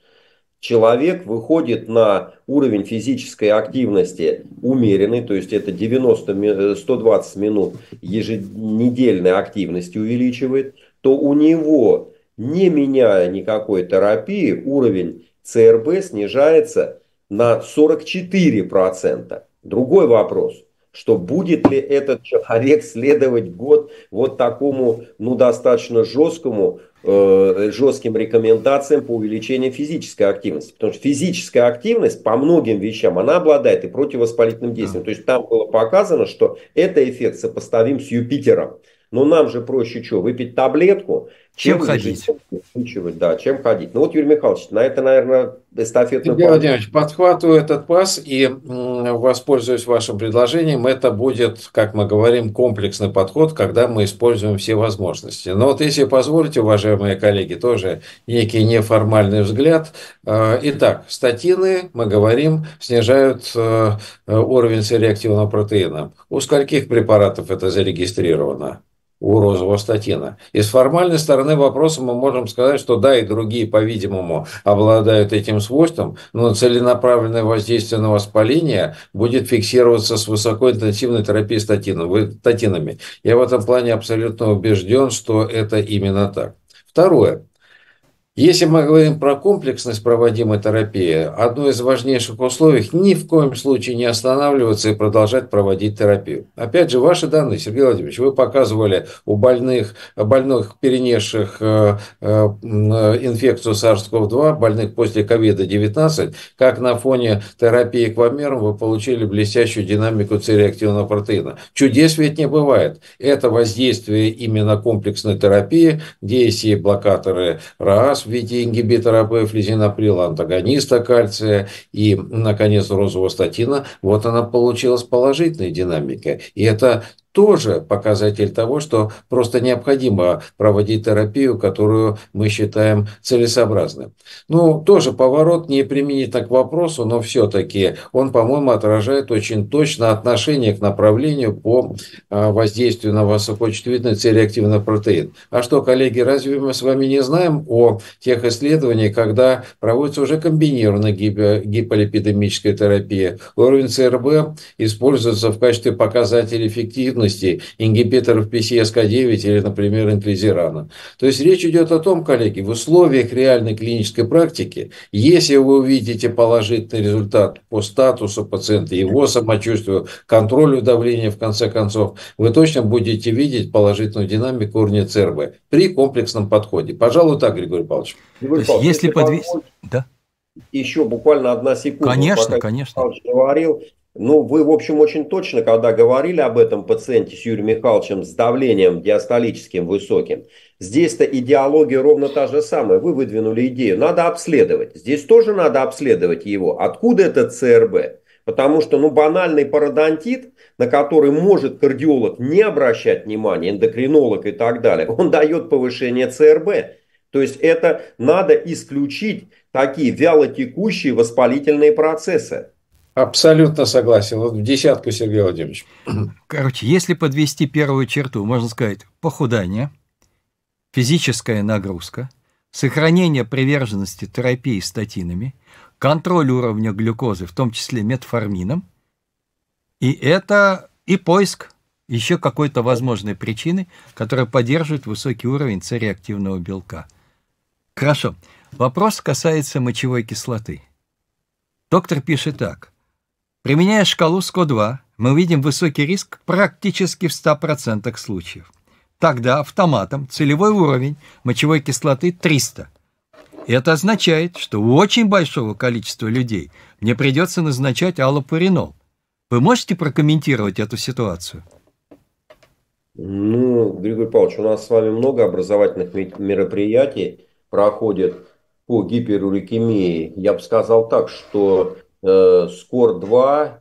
человек выходит на уровень физической активности умеренный, то есть это 90, 120 э, минут еженедельной активности увеличивает, то у него, не меняя никакой терапии, уровень ЦРБ снижается на 44%. Другой вопрос, что будет ли этот человек следовать год вот такому, ну, достаточно жесткому, э, жестким рекомендациям по увеличению физической активности. Потому что физическая активность по многим вещам, она обладает и противовоспалительным действием. То есть там было показано, что это эффект сопоставим с Юпитером. Но нам же проще что, выпить таблетку – чем, ходить? да, чем ходить. Ну вот, Юрий Михайлович, на это, наверное, эстафетный. Сергей Владимирович, подхватываю этот пас и воспользуюсь вашим предложением. Это будет, как мы говорим, комплексный подход, когда мы используем все возможности. Но вот если позволите, уважаемые коллеги, тоже некий неформальный взгляд. Э, итак, статины, мы говорим, снижают э, уровень c протеина. У скольких препаратов это зарегистрировано? у розового статина. И с формальной стороны вопроса мы можем сказать, что да, и другие, по-видимому, обладают этим свойством, но целенаправленное воздействие на воспаление будет фиксироваться с высокоинтенсивной терапией статином, статинами. Я в этом плане абсолютно убежден, что это именно так. Второе. Если мы говорим про комплексность проводимой терапии, одно из важнейших условий – ни в коем случае не останавливаться и продолжать проводить терапию. Опять же, ваши данные, Сергей Владимирович, вы показывали у больных, больных перенесших э, э, э, инфекцию SARS-CoV-2, больных после COVID-19, как на фоне терапии квамером вы получили блестящую динамику цирреактивного протеина. Чудес ведь не бывает. Это воздействие именно комплексной терапии, где есть и блокаторы РАС, в виде ингибитора АПФ-лизинаприла, антагониста кальция и, наконец, розового статина, вот она получилась положительной динамикой. И это тоже показатель того, что просто необходимо проводить терапию, которую мы считаем целесообразным. Ну, тоже поворот не применительно к вопросу, но все-таки он, по-моему, отражает очень точно отношение к направлению по а, воздействию на высокочувствительный цереактивный протеин. А что, коллеги, разве мы с вами не знаем о тех исследованиях, когда проводится уже комбинированная гип- гиполипидемическая терапия? Уровень ЦРБ используется в качестве показателя эффективности активности ингибиторов PCSK9 или, например, инклизирана. То есть речь идет о том, коллеги, в условиях реальной клинической практики, если вы увидите положительный результат по статусу пациента, его самочувствию, контролю давления, в конце концов, вы точно будете видеть положительную динамику уровня ЦРБ при комплексном подходе. Пожалуй, так, Григорий Павлович. Григорий Павлович, если подвесить... Да? Еще буквально одна секунда. Конечно, пока конечно. Павлович говорил, ну, вы, в общем, очень точно, когда говорили об этом пациенте с Юрием Михайловичем с давлением диастолическим высоким, здесь-то идеология ровно та же самая. Вы выдвинули идею, надо обследовать. Здесь тоже надо обследовать его. Откуда это ЦРБ? Потому что, ну, банальный пародонтит, на который может кардиолог не обращать внимания, эндокринолог и так далее, он дает повышение ЦРБ. То есть это надо исключить такие вялотекущие воспалительные процессы. Абсолютно согласен. Вот в десятку, Сергей Владимирович. Короче, если подвести первую черту, можно сказать, похудание, физическая нагрузка, сохранение приверженности терапии статинами, контроль уровня глюкозы, в том числе метформином, и это и поиск еще какой-то возможной причины, которая поддерживает высокий уровень цереактивного белка. Хорошо. Вопрос касается мочевой кислоты. Доктор пишет так. Применяя шкалу СКО-2, мы видим высокий риск практически в 100% случаев. Тогда автоматом целевой уровень мочевой кислоты 300. Это означает, что у очень большого количества людей мне придется назначать аллопуринол. Вы можете прокомментировать эту ситуацию? Ну, Григорий Павлович, у нас с вами много образовательных мероприятий проходит по гиперурикемии. Я бы сказал так, что Э, Скор-2, э,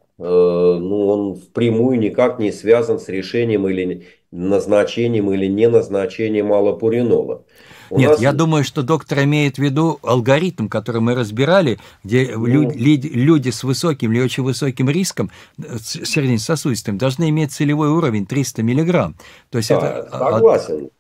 ну, он впрямую никак не связан с решением или назначением или не назначением аллопуринола. У Нет, нас... я думаю, что доктор имеет в виду алгоритм, который мы разбирали, где ну... люди, люди с высоким или очень высоким риском э, сердечно-сосудистым должны иметь целевой уровень 300 миллиграмм. То есть да, это... А, а согласен.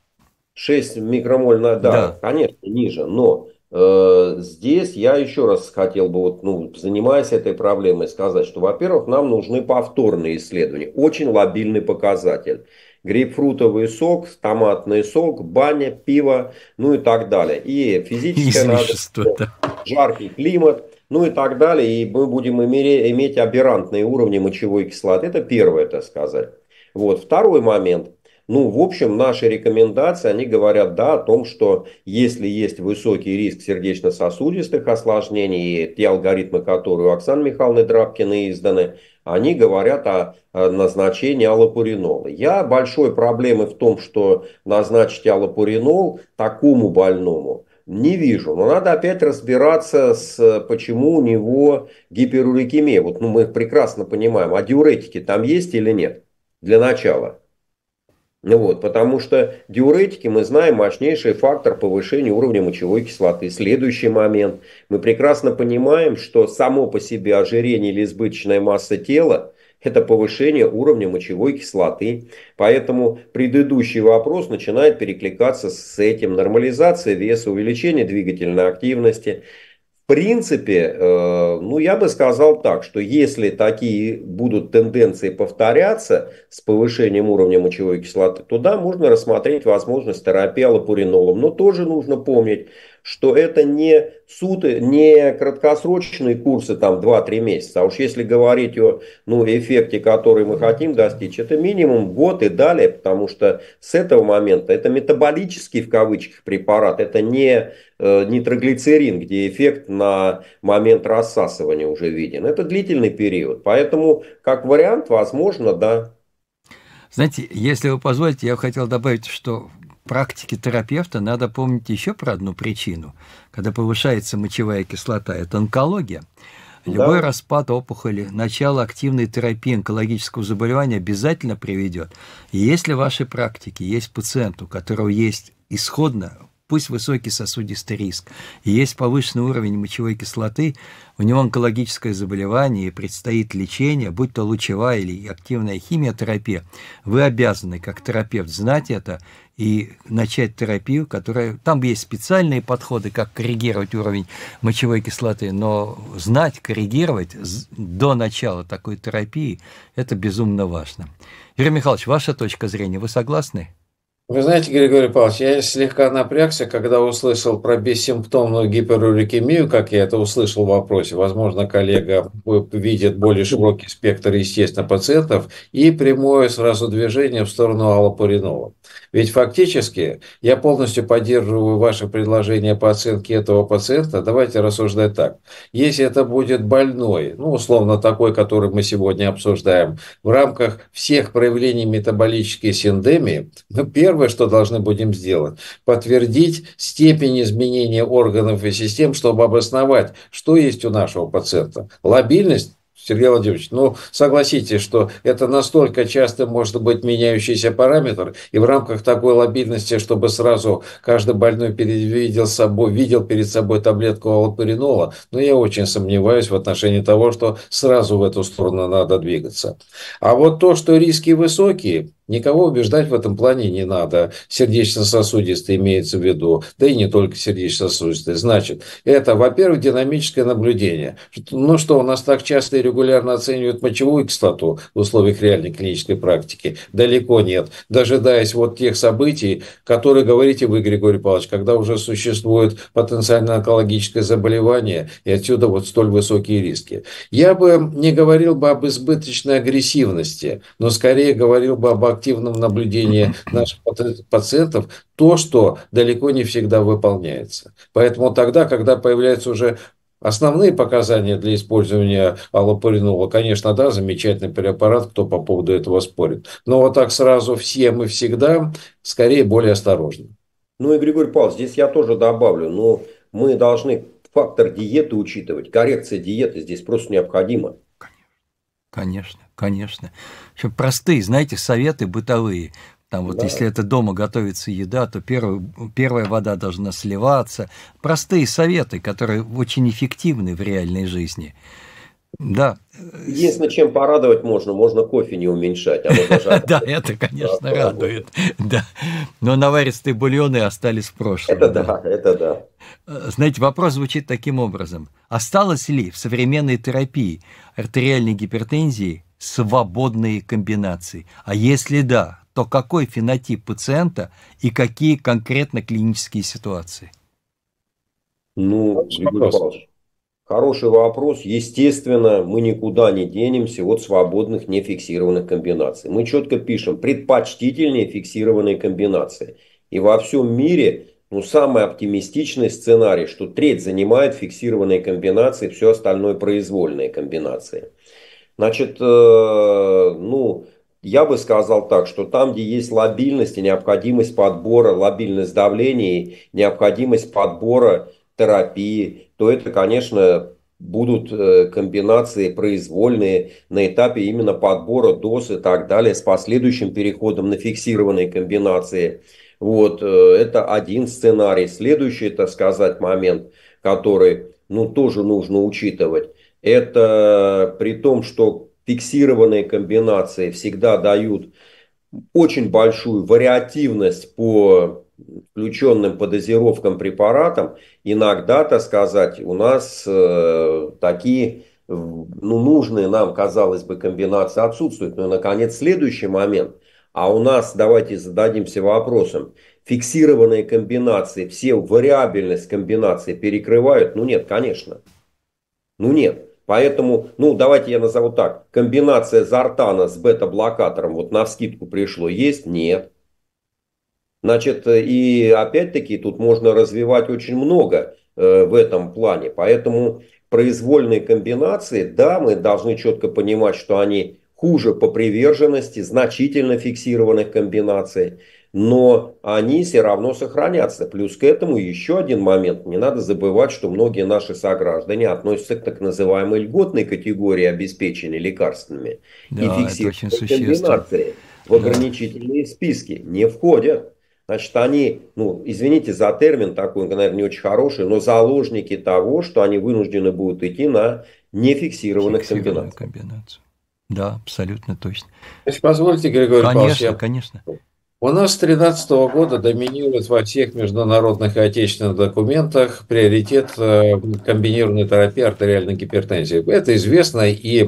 6 микромоль на... Да, да, конечно, ниже, но Э, здесь я еще раз хотел бы, вот, ну, занимаясь этой проблемой, сказать, что, во-первых, нам нужны повторные исследования. Очень лобильный показатель. Грейпфрутовый сок, томатный сок, баня, пиво, ну и так далее. И физическое надо, жаркий климат, ну и так далее. И мы будем иметь аберрантные уровни мочевой кислоты. Это первое, так сказать. Вот. Второй момент – ну, в общем, наши рекомендации, они говорят, да, о том, что если есть высокий риск сердечно-сосудистых осложнений, и те алгоритмы, которые у Оксаны Михайловны Драбкиной изданы, они говорят о назначении аллопуринола. Я большой проблемы в том, что назначить аллопуринол такому больному не вижу. Но надо опять разбираться, с, почему у него гиперурикемия. Вот ну, мы прекрасно понимаем, а диуретики там есть или нет для начала. Вот, потому что диуретики, мы знаем, мощнейший фактор повышения уровня мочевой кислоты. Следующий момент. Мы прекрасно понимаем, что само по себе ожирение или избыточная масса тела – это повышение уровня мочевой кислоты. Поэтому предыдущий вопрос начинает перекликаться с этим. Нормализация веса, увеличение двигательной активности – принципе, э, ну я бы сказал так, что если такие будут тенденции повторяться с повышением уровня мочевой кислоты, то да, можно рассмотреть возможность терапии аллопуринолом. Но тоже нужно помнить, что это не суды, не краткосрочные курсы там 2-3 месяца, а уж если говорить о ну, эффекте, который мы хотим достичь, это минимум год и далее, потому что с этого момента это метаболический в кавычках препарат, это не э, нитроглицерин, где эффект на момент рассасывания уже виден. Это длительный период, поэтому как вариант, возможно, да. Знаете, если вы позволите, я хотел добавить, что практике терапевта надо помнить еще про одну причину. Когда повышается мочевая кислота, это онкология. Любой да. распад опухоли, начало активной терапии онкологического заболевания обязательно приведет. И если в вашей практике есть пациент, у которого есть исходно пусть высокий сосудистый риск, и есть повышенный уровень мочевой кислоты, у него онкологическое заболевание и предстоит лечение, будь то лучевая или активная химиотерапия, вы обязаны как терапевт знать это и начать терапию, которая... Там есть специальные подходы, как коррегировать уровень мочевой кислоты, но знать, коррегировать до начала такой терапии – это безумно важно. Юрий Михайлович, ваша точка зрения, вы согласны? Вы знаете, Григорий Павлович, я слегка напрягся, когда услышал про бессимптомную гиперурикемию, как я это услышал в вопросе. Возможно, коллега видит более широкий спектр, естественно, пациентов и прямое сразу движение в сторону аллопуринола. Ведь фактически я полностью поддерживаю ваше предложение по оценке этого пациента. Давайте рассуждать так. Если это будет больной, ну, условно такой, который мы сегодня обсуждаем, в рамках всех проявлений метаболической синдемии, мы ну, первое, что должны будем сделать, подтвердить степень изменения органов и систем, чтобы обосновать, что есть у нашего пациента. Лобильность Сергей Владимирович, ну согласитесь, что это настолько часто может быть меняющийся параметр, и в рамках такой лоббидности, чтобы сразу каждый больной видел, собой, видел перед собой таблетку аллопиринола, но ну, я очень сомневаюсь в отношении того, что сразу в эту сторону надо двигаться. А вот то, что риски высокие, Никого убеждать в этом плане не надо. Сердечно-сосудистый имеется в виду, да и не только сердечно-сосудистый. Значит, это, во-первых, динамическое наблюдение. Ну что, у нас так часто и регулярно оценивают мочевую кислоту в условиях реальной клинической практики? Далеко нет. Дожидаясь вот тех событий, которые говорите вы, Григорий Павлович, когда уже существует потенциально онкологическое заболевание, и отсюда вот столь высокие риски. Я бы не говорил бы об избыточной агрессивности, но скорее говорил бы об активном наблюдении наших пациентов, то, что далеко не всегда выполняется. Поэтому тогда, когда появляются уже Основные показания для использования аллопуринола, конечно, да, замечательный препарат, кто по поводу этого спорит. Но вот так сразу всем и всегда, скорее, более осторожно. Ну и, Григорий Павлович, здесь я тоже добавлю, но мы должны фактор диеты учитывать. Коррекция диеты здесь просто необходима. конечно Конечно, конечно. Еще простые, знаете, советы бытовые. Там вот, да. если это дома готовится еда, то первый, первая вода должна сливаться. Простые советы, которые очень эффективны в реальной жизни. Да. Если чем порадовать можно, можно кофе не уменьшать. А да, это, конечно, радует. Да. Но наваристые бульоны остались в прошлом. Это да, это да. Э, знаете, вопрос звучит таким образом. Осталось ли в современной терапии артериальной гипертензии свободные комбинации? А если да, то какой фенотип пациента и какие конкретно клинические ситуации? Ну, Григорий Хороший вопрос. Естественно, мы никуда не денемся от свободных нефиксированных комбинаций. Мы четко пишем предпочтительнее фиксированные комбинации. И во всем мире ну, самый оптимистичный сценарий, что треть занимает фиксированные комбинации, все остальное произвольные комбинации. Значит, э, ну, я бы сказал так, что там, где есть лобильность и необходимость подбора, лобильность давления, необходимость подбора терапии, то это, конечно, будут э, комбинации произвольные на этапе именно подбора доз и так далее с последующим переходом на фиксированные комбинации. Вот, э, это один сценарий. Следующий, это сказать, момент, который, ну, тоже нужно учитывать это при том, что фиксированные комбинации всегда дают очень большую вариативность по включенным по дозировкам препаратам. Иногда, так сказать, у нас э, такие ну, нужные нам, казалось бы, комбинации отсутствуют. Но, наконец, следующий момент. А у нас, давайте зададимся вопросом, фиксированные комбинации, все вариабельность комбинации перекрывают? Ну нет, конечно. Ну нет. Поэтому, ну, давайте я назову так. Комбинация Зартана с бета-блокатором, вот на вскидку пришло, есть? Нет. Значит, и опять-таки тут можно развивать очень много э, в этом плане. Поэтому произвольные комбинации, да, мы должны четко понимать, что они хуже по приверженности значительно фиксированных комбинаций но они все равно сохранятся. Плюс к этому еще один момент. Не надо забывать, что многие наши сограждане относятся к так называемой льготной категории обеспечения лекарствами. Да, и фиксированные комбинации в ограничительные да. списки не входят. Значит, они, ну, извините за термин такой, наверное, не очень хороший, но заложники того, что они вынуждены будут идти на нефиксированных комбинациях. комбинацию. Да, абсолютно точно. Если позволите, Григорий Конечно, Павлович, я... конечно. У нас с 2013 года доминирует во всех международных и отечественных документах приоритет э, комбинированной терапии артериальной гипертензии. Это известно и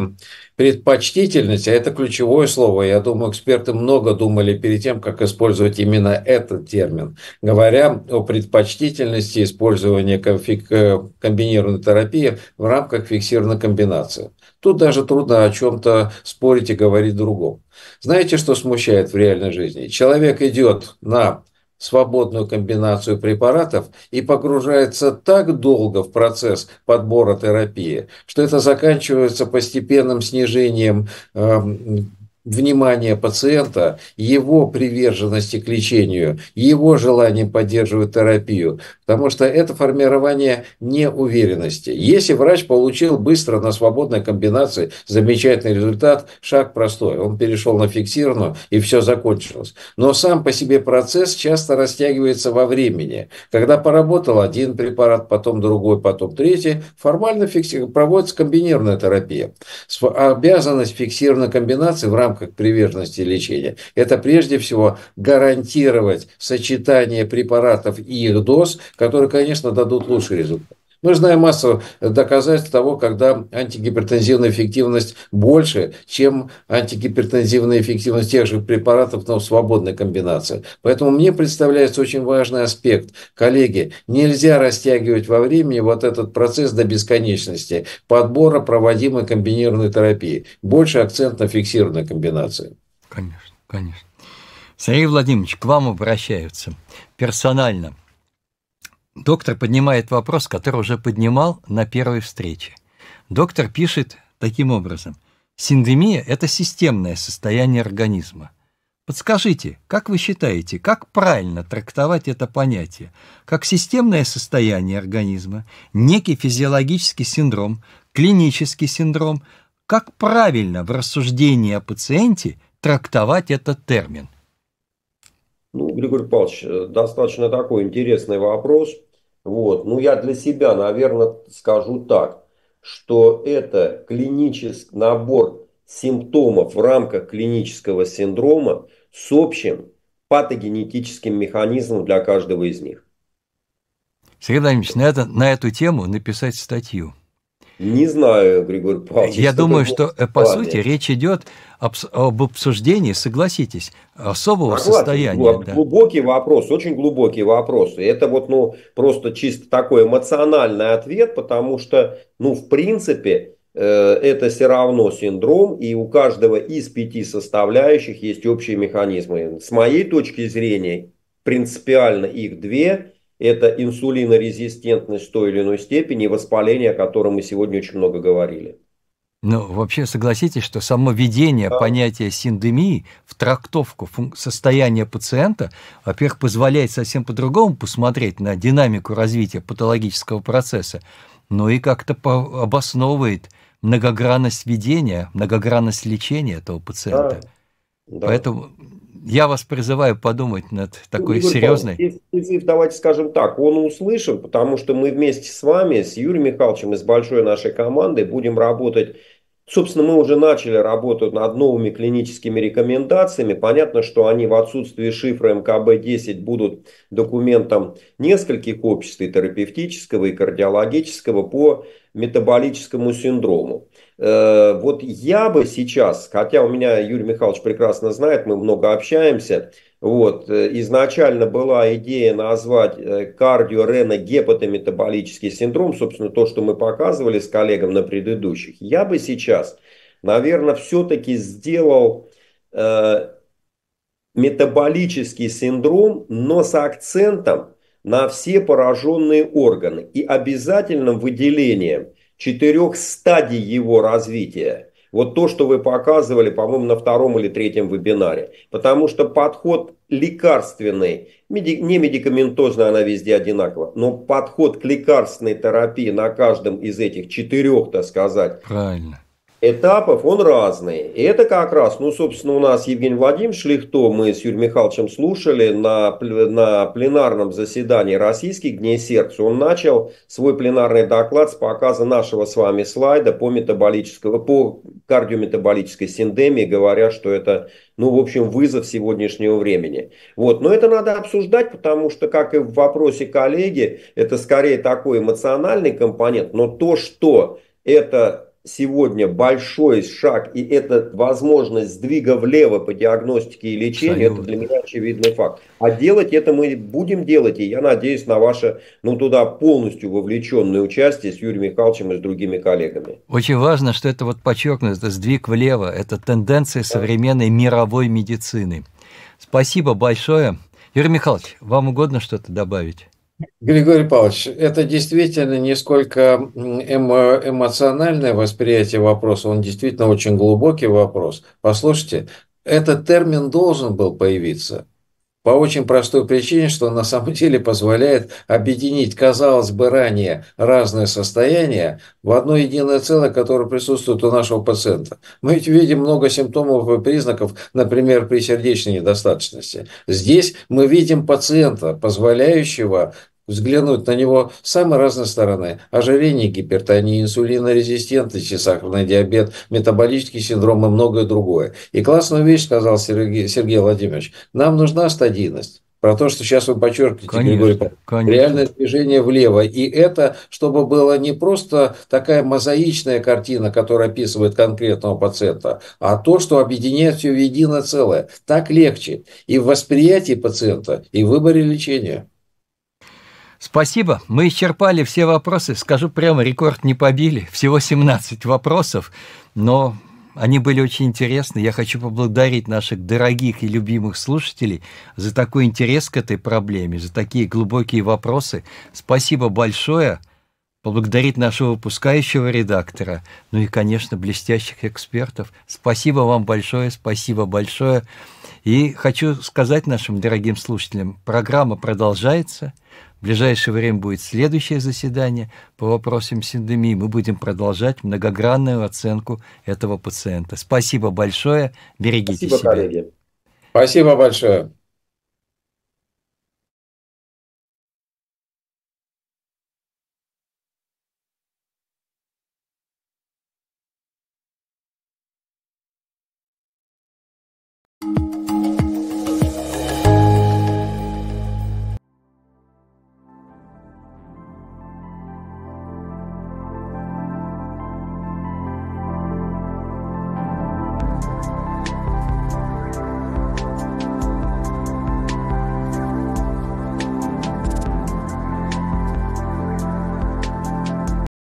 предпочтительность, а это ключевое слово. Я думаю, эксперты много думали перед тем, как использовать именно этот термин, говоря о предпочтительности использования э, комбинированной терапии в рамках фиксированной комбинации. Тут даже трудно о чем-то спорить и говорить другому. Знаете, что смущает в реальной жизни? Человек идет на свободную комбинацию препаратов и погружается так долго в процесс подбора терапии, что это заканчивается постепенным снижением эм, внимание пациента, его приверженности к лечению, его желание поддерживать терапию, потому что это формирование неуверенности. Если врач получил быстро на свободной комбинации замечательный результат, шаг простой, он перешел на фиксированную и все закончилось. Но сам по себе процесс часто растягивается во времени, когда поработал один препарат, потом другой, потом третий, формально фикси... проводится комбинированная терапия. Обязанность фиксированной комбинации в рамках рамках приверженности лечения, это прежде всего гарантировать сочетание препаратов и их доз, которые, конечно, дадут лучший результат. Мы знаем массу э, доказательств того, когда антигипертензивная эффективность больше, чем антигипертензивная эффективность тех же препаратов, но в свободной комбинации. Поэтому мне представляется очень важный аспект. Коллеги, нельзя растягивать во времени вот этот процесс до бесконечности подбора проводимой комбинированной терапии. Больше акцент на фиксированной комбинации. Конечно, конечно. Сергей Владимирович, к вам обращаются персонально – доктор поднимает вопрос, который уже поднимал на первой встрече. Доктор пишет таким образом. Синдемия – это системное состояние организма. Подскажите, как вы считаете, как правильно трактовать это понятие? Как системное состояние организма, некий физиологический синдром, клинический синдром? Как правильно в рассуждении о пациенте трактовать этот термин? Ну, Григорий Павлович, э, достаточно такой интересный вопрос. Вот. Ну, я для себя, наверное, скажу так, что это клинический набор симптомов в рамках клинического синдрома с общим патогенетическим механизмом для каждого из них. Сергей Владимирович, на, это, на эту тему написать статью. Не знаю, Григорий Павлович. Я думаю, что по сути речь идет об, об обсуждении, согласитесь, особого Согласен, состояния. Глубокий да. Глубокий вопрос, очень глубокий вопрос. И это вот ну просто чисто такой эмоциональный ответ, потому что ну в принципе э, это все равно синдром, и у каждого из пяти составляющих есть общие механизмы. С моей точки зрения, принципиально их две это инсулинорезистентность в той или иной степени и воспаление, о котором мы сегодня очень много говорили. Ну, вообще согласитесь, что само введение да. понятия синдемии в трактовку состояния пациента, во-первых, позволяет совсем по-другому посмотреть на динамику развития патологического процесса, но и как-то обосновывает многогранность ведения, многогранность лечения этого пациента. Да. Да. Поэтому я вас призываю подумать над такой ну, серьезной... Призыв, давайте скажем так, он услышан, потому что мы вместе с вами, с Юрием Михайловичем и с большой нашей командой будем работать Собственно, мы уже начали работу над новыми клиническими рекомендациями. Понятно, что они в отсутствии шифра МКБ-10 будут документом нескольких обществ, и терапевтического, и кардиологического, по метаболическому синдрому. Э, вот я бы сейчас, хотя у меня Юрий Михайлович прекрасно знает, мы много общаемся, вот, э, изначально была идея назвать э, кардиорено-гепатометаболический синдром, собственно, то, что мы показывали с коллегам на предыдущих. Я бы сейчас, наверное, все-таки сделал э, метаболический синдром, но с акцентом на все пораженные органы и обязательным выделением четырех стадий его развития. Вот то, что вы показывали, по-моему, на втором или третьем вебинаре. Потому что подход лекарственный, не медикаментозный, она везде одинакова, но подход к лекарственной терапии на каждом из этих четырех, так сказать, Правильно этапов, он разный. И это как раз, ну, собственно, у нас Евгений Владимирович Шлихто, мы с Юрием Михайловичем слушали на, на пленарном заседании российских Дней сердца. Он начал свой пленарный доклад с показа нашего с вами слайда по, метаболического, по кардиометаболической синдемии, говоря, что это, ну, в общем, вызов сегодняшнего времени. Вот. Но это надо обсуждать, потому что, как и в вопросе коллеги, это скорее такой эмоциональный компонент, но то, что это сегодня большой шаг, и это возможность сдвига влево по диагностике и лечению, Союз. это для меня очевидный факт. А делать это мы будем делать, и я надеюсь на ваше, ну, туда полностью вовлеченное участие с Юрием Михайловичем и с другими коллегами. Очень важно, что это вот подчеркнуто, это сдвиг влево, это тенденция современной мировой медицины. Спасибо большое. Юрий Михайлович, вам угодно что-то добавить? Григорий Павлович, это действительно несколько эмо эмоциональное восприятие вопроса, он действительно очень глубокий вопрос. Послушайте, этот термин должен был появиться – по очень простой причине, что на самом деле позволяет объединить, казалось бы, ранее разные состояния в одно единое целое, которое присутствует у нашего пациента. Мы ведь видим много симптомов и признаков, например, при сердечной недостаточности. Здесь мы видим пациента, позволяющего взглянуть на него с самой разной стороны. Ожирение, гипертония, инсулинорезистентность, сахарный диабет, метаболический синдром и многое другое. И классную вещь сказал Сергей, Сергей Владимирович. Нам нужна стадийность. Про то, что сейчас вы подчеркиваете, Григорий конечно. Реальное движение влево. И это, чтобы было не просто такая мозаичная картина, которая описывает конкретного пациента, а то, что объединяет все в единое целое. Так легче и в восприятии пациента, и в выборе лечения. Спасибо, мы исчерпали все вопросы. Скажу прямо, рекорд не побили. Всего 17 вопросов, но они были очень интересны. Я хочу поблагодарить наших дорогих и любимых слушателей за такой интерес к этой проблеме, за такие глубокие вопросы. Спасибо большое. Поблагодарить нашего выпускающего редактора, ну и, конечно, блестящих экспертов. Спасибо вам большое, спасибо большое. И хочу сказать нашим дорогим слушателям, программа продолжается – в ближайшее время будет следующее заседание по вопросам синдемии. Мы будем продолжать многогранную оценку этого пациента. Спасибо большое. Берегите Спасибо, себя. Коллеги. Спасибо большое.